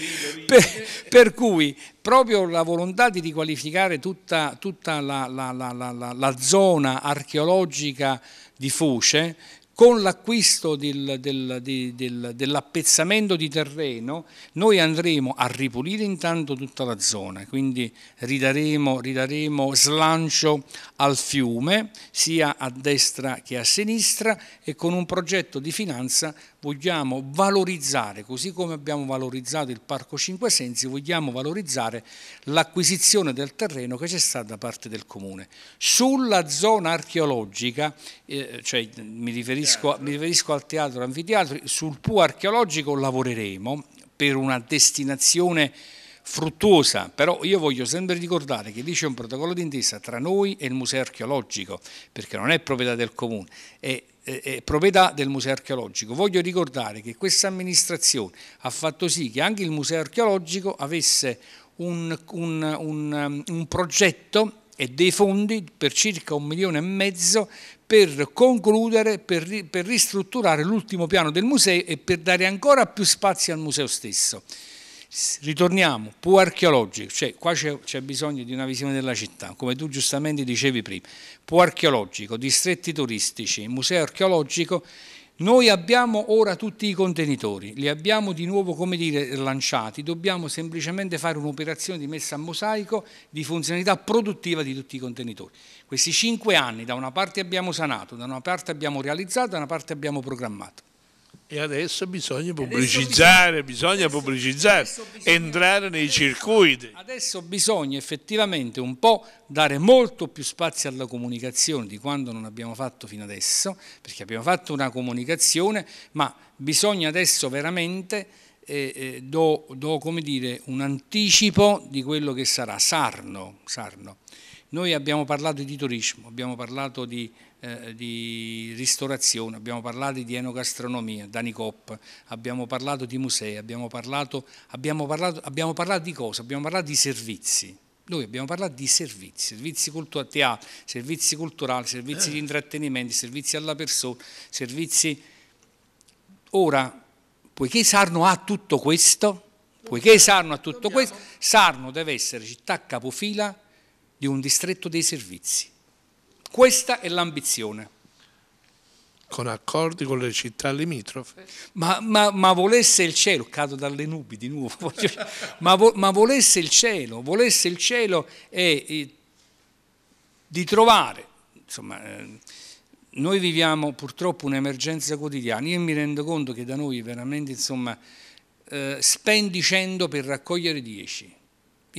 per, per, cui, proprio la volontà di riqualificare tutta, tutta la, la, la, la zona archeologica di Foce con l'acquisto del, del, del, dell'appezzamento di terreno noi andremo a ripulire intanto tutta la zona, quindi ridaremo, ridaremo, slancio al fiume sia a destra che a sinistra e con un progetto di finanza vogliamo valorizzare, così come abbiamo valorizzato il Parco Cinque Sensi, vogliamo valorizzare l'acquisizione del terreno che c'è stata da parte del Comune. Sulla zona archeologica, eh, cioè, mi, riferisco, mi riferisco al teatro, all'anfiteatro, sul PU archeologico lavoreremo per una destinazione fruttuosa, però io voglio sempre ricordare che lì c'è un protocollo d'intesa tra noi e il museo archeologico, perché non è proprietà del comune, è eh, eh proprietà del museo archeologico. Voglio ricordare che questa amministrazione ha fatto sì che anche il museo archeologico avesse un, un, un, um, un progetto e dei fondi per circa un milione e mezzo per concludere, per, per ristrutturare l'ultimo piano del museo e per dare ancora più spazio al museo stesso ritorniamo, può archeologico, cioè qua c'è, bisogno di una visione della città, come tu giustamente dicevi prima, può archeologico, distretti turistici, museo archeologico, noi abbiamo ora tutti i contenitori, li abbiamo di nuovo, come dire, lanciati, dobbiamo semplicemente fare un'operazione di messa a mosaico di funzionalità produttiva di tutti i contenitori. Questi cinque anni da una parte abbiamo sanato, da una parte abbiamo realizzato, da una parte abbiamo programmato. E adesso bisogna pubblicizzare, adesso bisogna, adesso, pubblicizzare, bisogna, entrare nei circuiti. Adesso bisogna effettivamente un po' dare molto più spazio alla comunicazione di quanto non abbiamo fatto fino adesso, perché abbiamo fatto una comunicazione, ma bisogna adesso veramente eh, eh, do, do, come dire, un anticipo di quello che sarà Sarno, Sarno noi abbiamo parlato di turismo, abbiamo parlato di, eh, di ristorazione, abbiamo parlato di enogastronomia, Danicop, abbiamo parlato di musei, abbiamo parlato, abbiamo parlato, abbiamo parlato di cosa? Abbiamo parlato di servizi. Noi abbiamo parlato di servizi, servizi culturali, teatro, servizi culturali, servizi di eh. intrattenimento, servizi alla persona, servizi... Ora, poiché Sarno ha tutto questo, poiché Sarno ha tutto questo, Sarno deve essere città capofila di un distretto dei servizi. Questa è l'ambizione con accordi con le città limitrofe. Ma, ma, ma, volesse il cielo, cado dalle nubi di nuovo, ma, vo, ma, volesse il cielo, volesse il cielo e, e, di trovare, insomma, eh, noi viviamo purtroppo un'emergenza quotidiana, io mi rendo conto che da noi veramente, insomma, eh, spendi 100 per raccogliere 10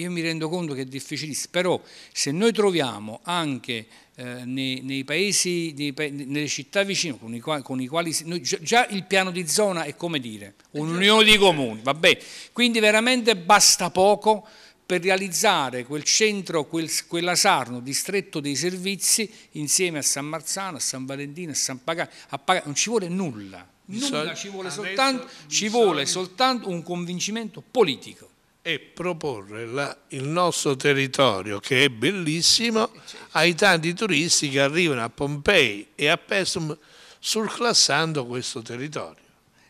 io mi rendo conto che è difficilissimo, però se noi troviamo anche eh, nei, nei, paesi, nei, nelle città vicine con i quali, con i quali noi, già il piano di zona è come dire, eh, un'unione certo. di comuni, vabbè, quindi veramente basta poco per realizzare quel centro, quel, quella Sarno, distretto dei servizi, insieme a San Marzano, a San Valentino, a San Pagano, a Pagano non ci vuole nulla, nulla ci vuole soltanto, ci vuole soltanto un convincimento politico e proporre la, il nostro territorio, che è bellissimo, ai tanti turisti che arrivano a Pompei e a Pesum surclassando questo territorio.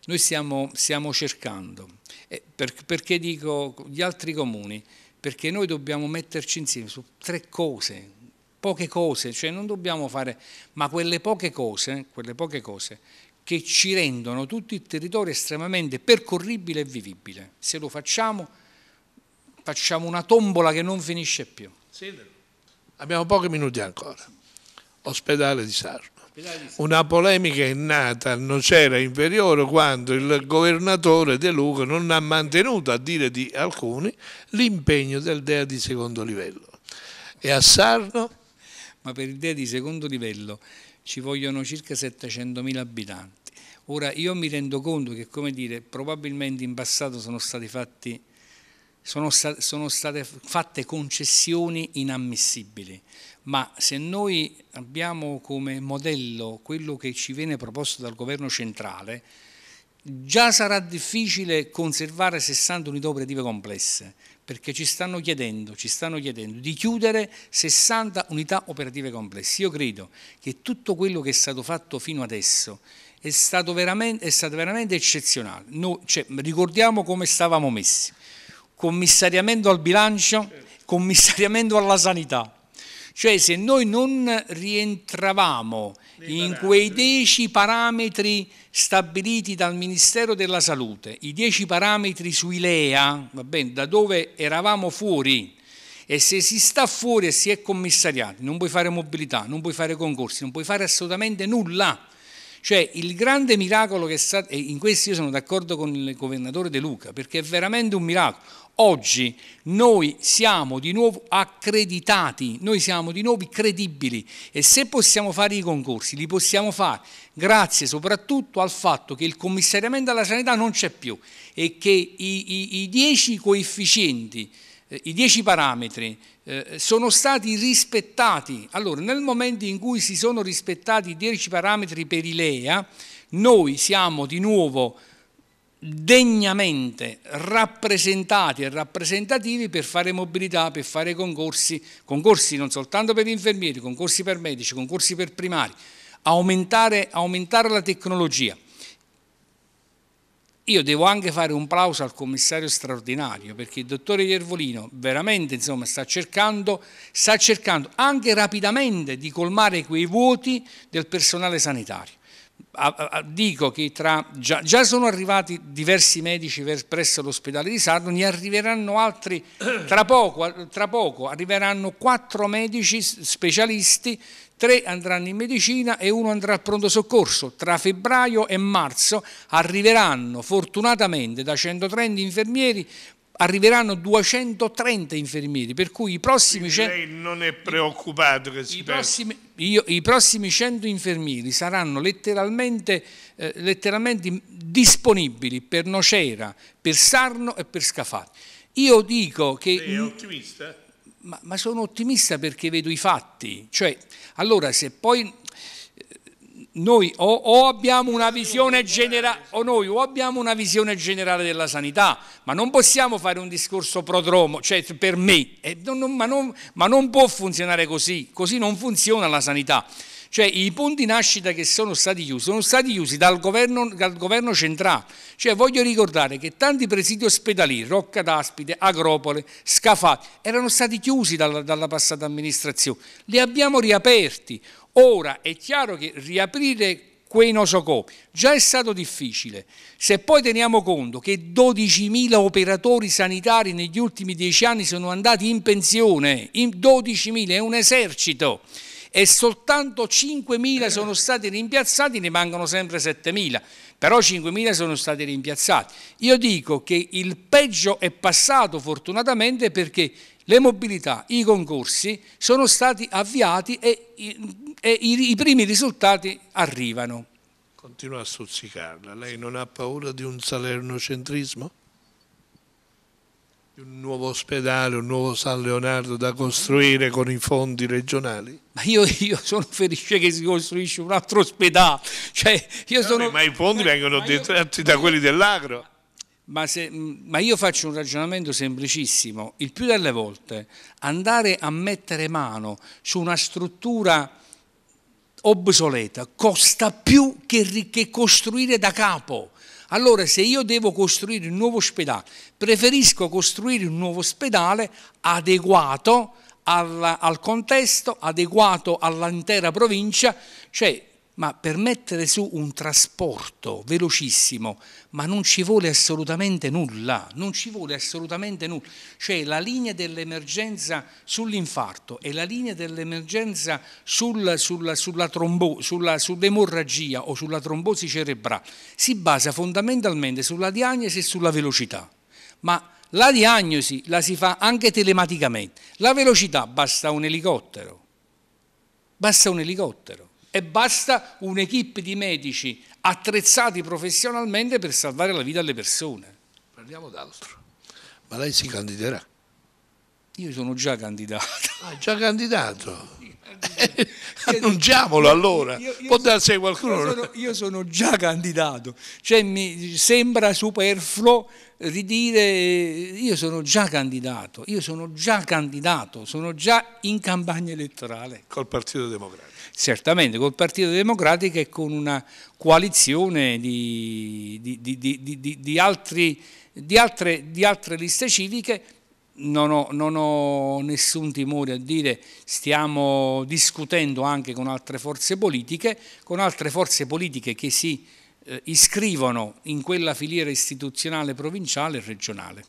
Noi stiamo, stiamo cercando, eh, per, perché dico gli altri comuni, perché noi dobbiamo metterci insieme su tre cose, poche cose, cioè non dobbiamo fare, ma quelle poche cose, quelle poche cose che ci rendono tutto il territorio estremamente percorribile e vivibile. Se lo facciamo facciamo una tombola che non finisce più. Abbiamo pochi minuti ancora. Ospedale di Sarno. Una polemica è nata, non c'era inferiore quando il governatore De Luca non ha mantenuto, a dire di alcuni, l'impegno del DEA di secondo livello. E a Sarno? Ma per il DEA di secondo livello ci vogliono circa 700.000 abitanti. Ora io mi rendo conto che, come dire, probabilmente in passato sono stati fatti sono, sta, sono state fatte concessioni inammissibili, ma se noi abbiamo come modello quello che ci viene proposto dal governo centrale, già sarà difficile conservare 60 unità operative complesse, perché ci stanno chiedendo, ci stanno chiedendo di chiudere 60 unità operative complesse. Io credo che tutto quello che è stato fatto fino adesso è stato veramente, è stato veramente eccezionale. Noi, cioè, ricordiamo come stavamo messi commissariamento al bilancio, commissariamento alla sanità. Cioè se noi non rientravamo in quei dieci parametri stabiliti dal Ministero della Salute, i dieci parametri sui LEA, bene, da dove eravamo fuori, e se si sta fuori e si è commissariati, non puoi fare mobilità, non puoi fare concorsi, non puoi fare assolutamente nulla. Cioè il grande miracolo che è stato, e in questo io sono d'accordo con il governatore De Luca, perché è veramente un miracolo. Oggi noi siamo di nuovo accreditati, noi siamo di nuovo credibili e se possiamo fare i concorsi li possiamo fare grazie soprattutto al fatto che il commissariamento alla sanità non c'è più e che i, i, i dieci coefficienti, eh, i dieci parametri eh, sono stati rispettati. Allora nel momento in cui si sono rispettati i dieci parametri per i LEA noi siamo di nuovo accreditati degnamente rappresentati e rappresentativi per fare mobilità, per fare concorsi, concorsi non soltanto per infermieri, concorsi per medici, concorsi per primari, aumentare, aumentare la tecnologia. Io devo anche fare un plauso al commissario straordinario perché il dottore Iervolino veramente insomma, sta, cercando, sta cercando anche rapidamente di colmare quei vuoti del personale sanitario dico che tra, già, già, sono arrivati diversi medici presso l'ospedale di Sardo, ne arriveranno altri, tra poco, tra poco arriveranno quattro medici specialisti, tre andranno in medicina e uno andrà al pronto soccorso. Tra febbraio e marzo arriveranno fortunatamente da 130 infermieri arriveranno 230 infermieri, per cui i prossimi 100... Lei non è preoccupato che si i prossimi, io, I prossimi 100 infermieri saranno letteralmente, eh, letteralmente disponibili per Nocera, per Sarno e per Scafati. Io dico che... Lei è ottimista? Ma, ma sono ottimista perché vedo i fatti. Cioè, allora, se poi noi o, o, abbiamo una visione generale o noi o abbiamo una visione generale della sanità, ma non possiamo fare un discorso prodromo, cioè per me, non, non, ma, non, ma non può funzionare così, così non funziona la sanità. Cioè i punti nascita che sono stati chiusi sono stati chiusi dal governo, dal governo centrale. Cioè, voglio ricordare che tanti presidi ospedalieri, Rocca d'Aspide, Agropole, Scafati, erano stati chiusi dalla, dalla passata amministrazione. Li abbiamo riaperti. Ora è chiaro che riaprire quei nosocopi. Già è stato difficile. Se poi teniamo conto che 12.000 operatori sanitari negli ultimi dieci anni sono andati in pensione, 12.000 è un esercito e soltanto 5.000 sono stati rimpiazzati, ne mancano sempre 7.000, però 5.000 sono stati rimpiazzati. Io dico che il peggio è passato fortunatamente perché le mobilità, i concorsi sono stati avviati e, i, e i, i primi risultati arrivano. Continua a stuzzicarla. Lei non ha paura di un salernocentrismo? Di un nuovo ospedale, un nuovo San Leonardo da costruire con i fondi regionali? Ma io, io sono felice che si costruisce un altro ospedale. Cioè, io sono... Ma i fondi vengono detratti da quelli dell'agro. Ma, se, ma, io faccio un ragionamento semplicissimo, il più delle volte andare a mettere mano su una struttura obsoleta costa più che, che costruire da capo. Allora se io devo costruire un nuovo ospedale, preferisco costruire un nuovo ospedale adeguato al, al contesto, adeguato all'intera provincia, cioè ma per mettere su un trasporto velocissimo, ma non ci vuole assolutamente nulla, non ci vuole assolutamente nulla. Cioè la linea dell'emergenza sull'infarto e la linea dell'emergenza sulla, sulla, sulla, trombo, sulla, sull'emorragia o sulla trombosi cerebrale si basa fondamentalmente sulla diagnosi e sulla velocità. Ma la diagnosi la si fa anche telematicamente, la velocità basta un elicottero, basta un elicottero e basta un'equipe di medici attrezzati professionalmente per salvare la vita alle persone. Parliamo d'altro. Ma lei si candiderà? Io sono già candidato. Ah, già candidato? Eh, annunciamolo allora, io, io può darsi qualcuno. Io sono, io sono, già candidato, cioè mi sembra superfluo ridire io sono già candidato, io sono già candidato, sono già in campagna elettorale. Col Partito Democratico. Certamente, col Partito Democratico e con una coalizione di, di, di, di altri, altre, altre, liste civiche. Non ho, non ho nessun timore a dire stiamo discutendo anche con altre forze politiche, con altre forze politiche che si eh, iscrivono in quella filiera istituzionale provinciale e regionale.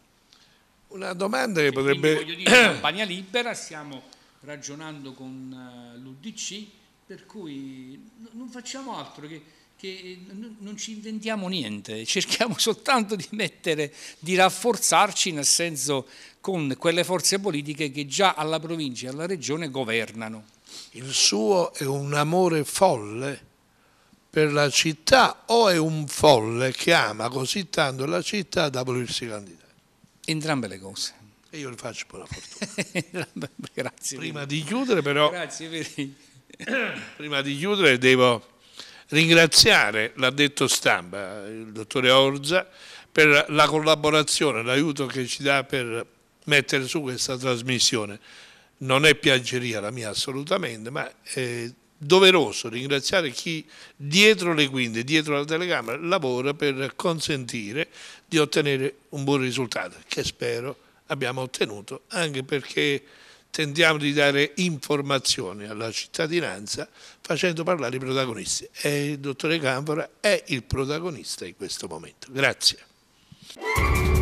Una domanda che e potrebbe... Voglio dire, in Campania Libera stiamo ragionando con eh, l'UDC, per cui non facciamo altro che che non ci inventiamo niente, cerchiamo soltanto di, mettere, di rafforzarci nel senso con quelle forze politiche che già alla provincia e alla regione governano. Il suo è un amore folle per la città o è un folle che ama così tanto la città da volersi candidare? Entrambe le cose. E io le faccio buona fortuna. Grazie. Prima di chiudere però... Grazie, prima di chiudere devo ringraziare, l'ha detto stampa, il dottore Orza, per la collaborazione, l'aiuto che ci dà per mettere su questa trasmissione. Non è piaggeria la mia assolutamente, ma eh, doveroso ringraziare chi dietro le quinte, dietro la telecamera, lavora per consentire di ottenere un buon risultato, che spero abbiamo ottenuto, anche perché tentiamo di dare informazioni alla cittadinanza facendo parlare i protagonisti e il dottore Canfora è il protagonista in questo momento. Grazie.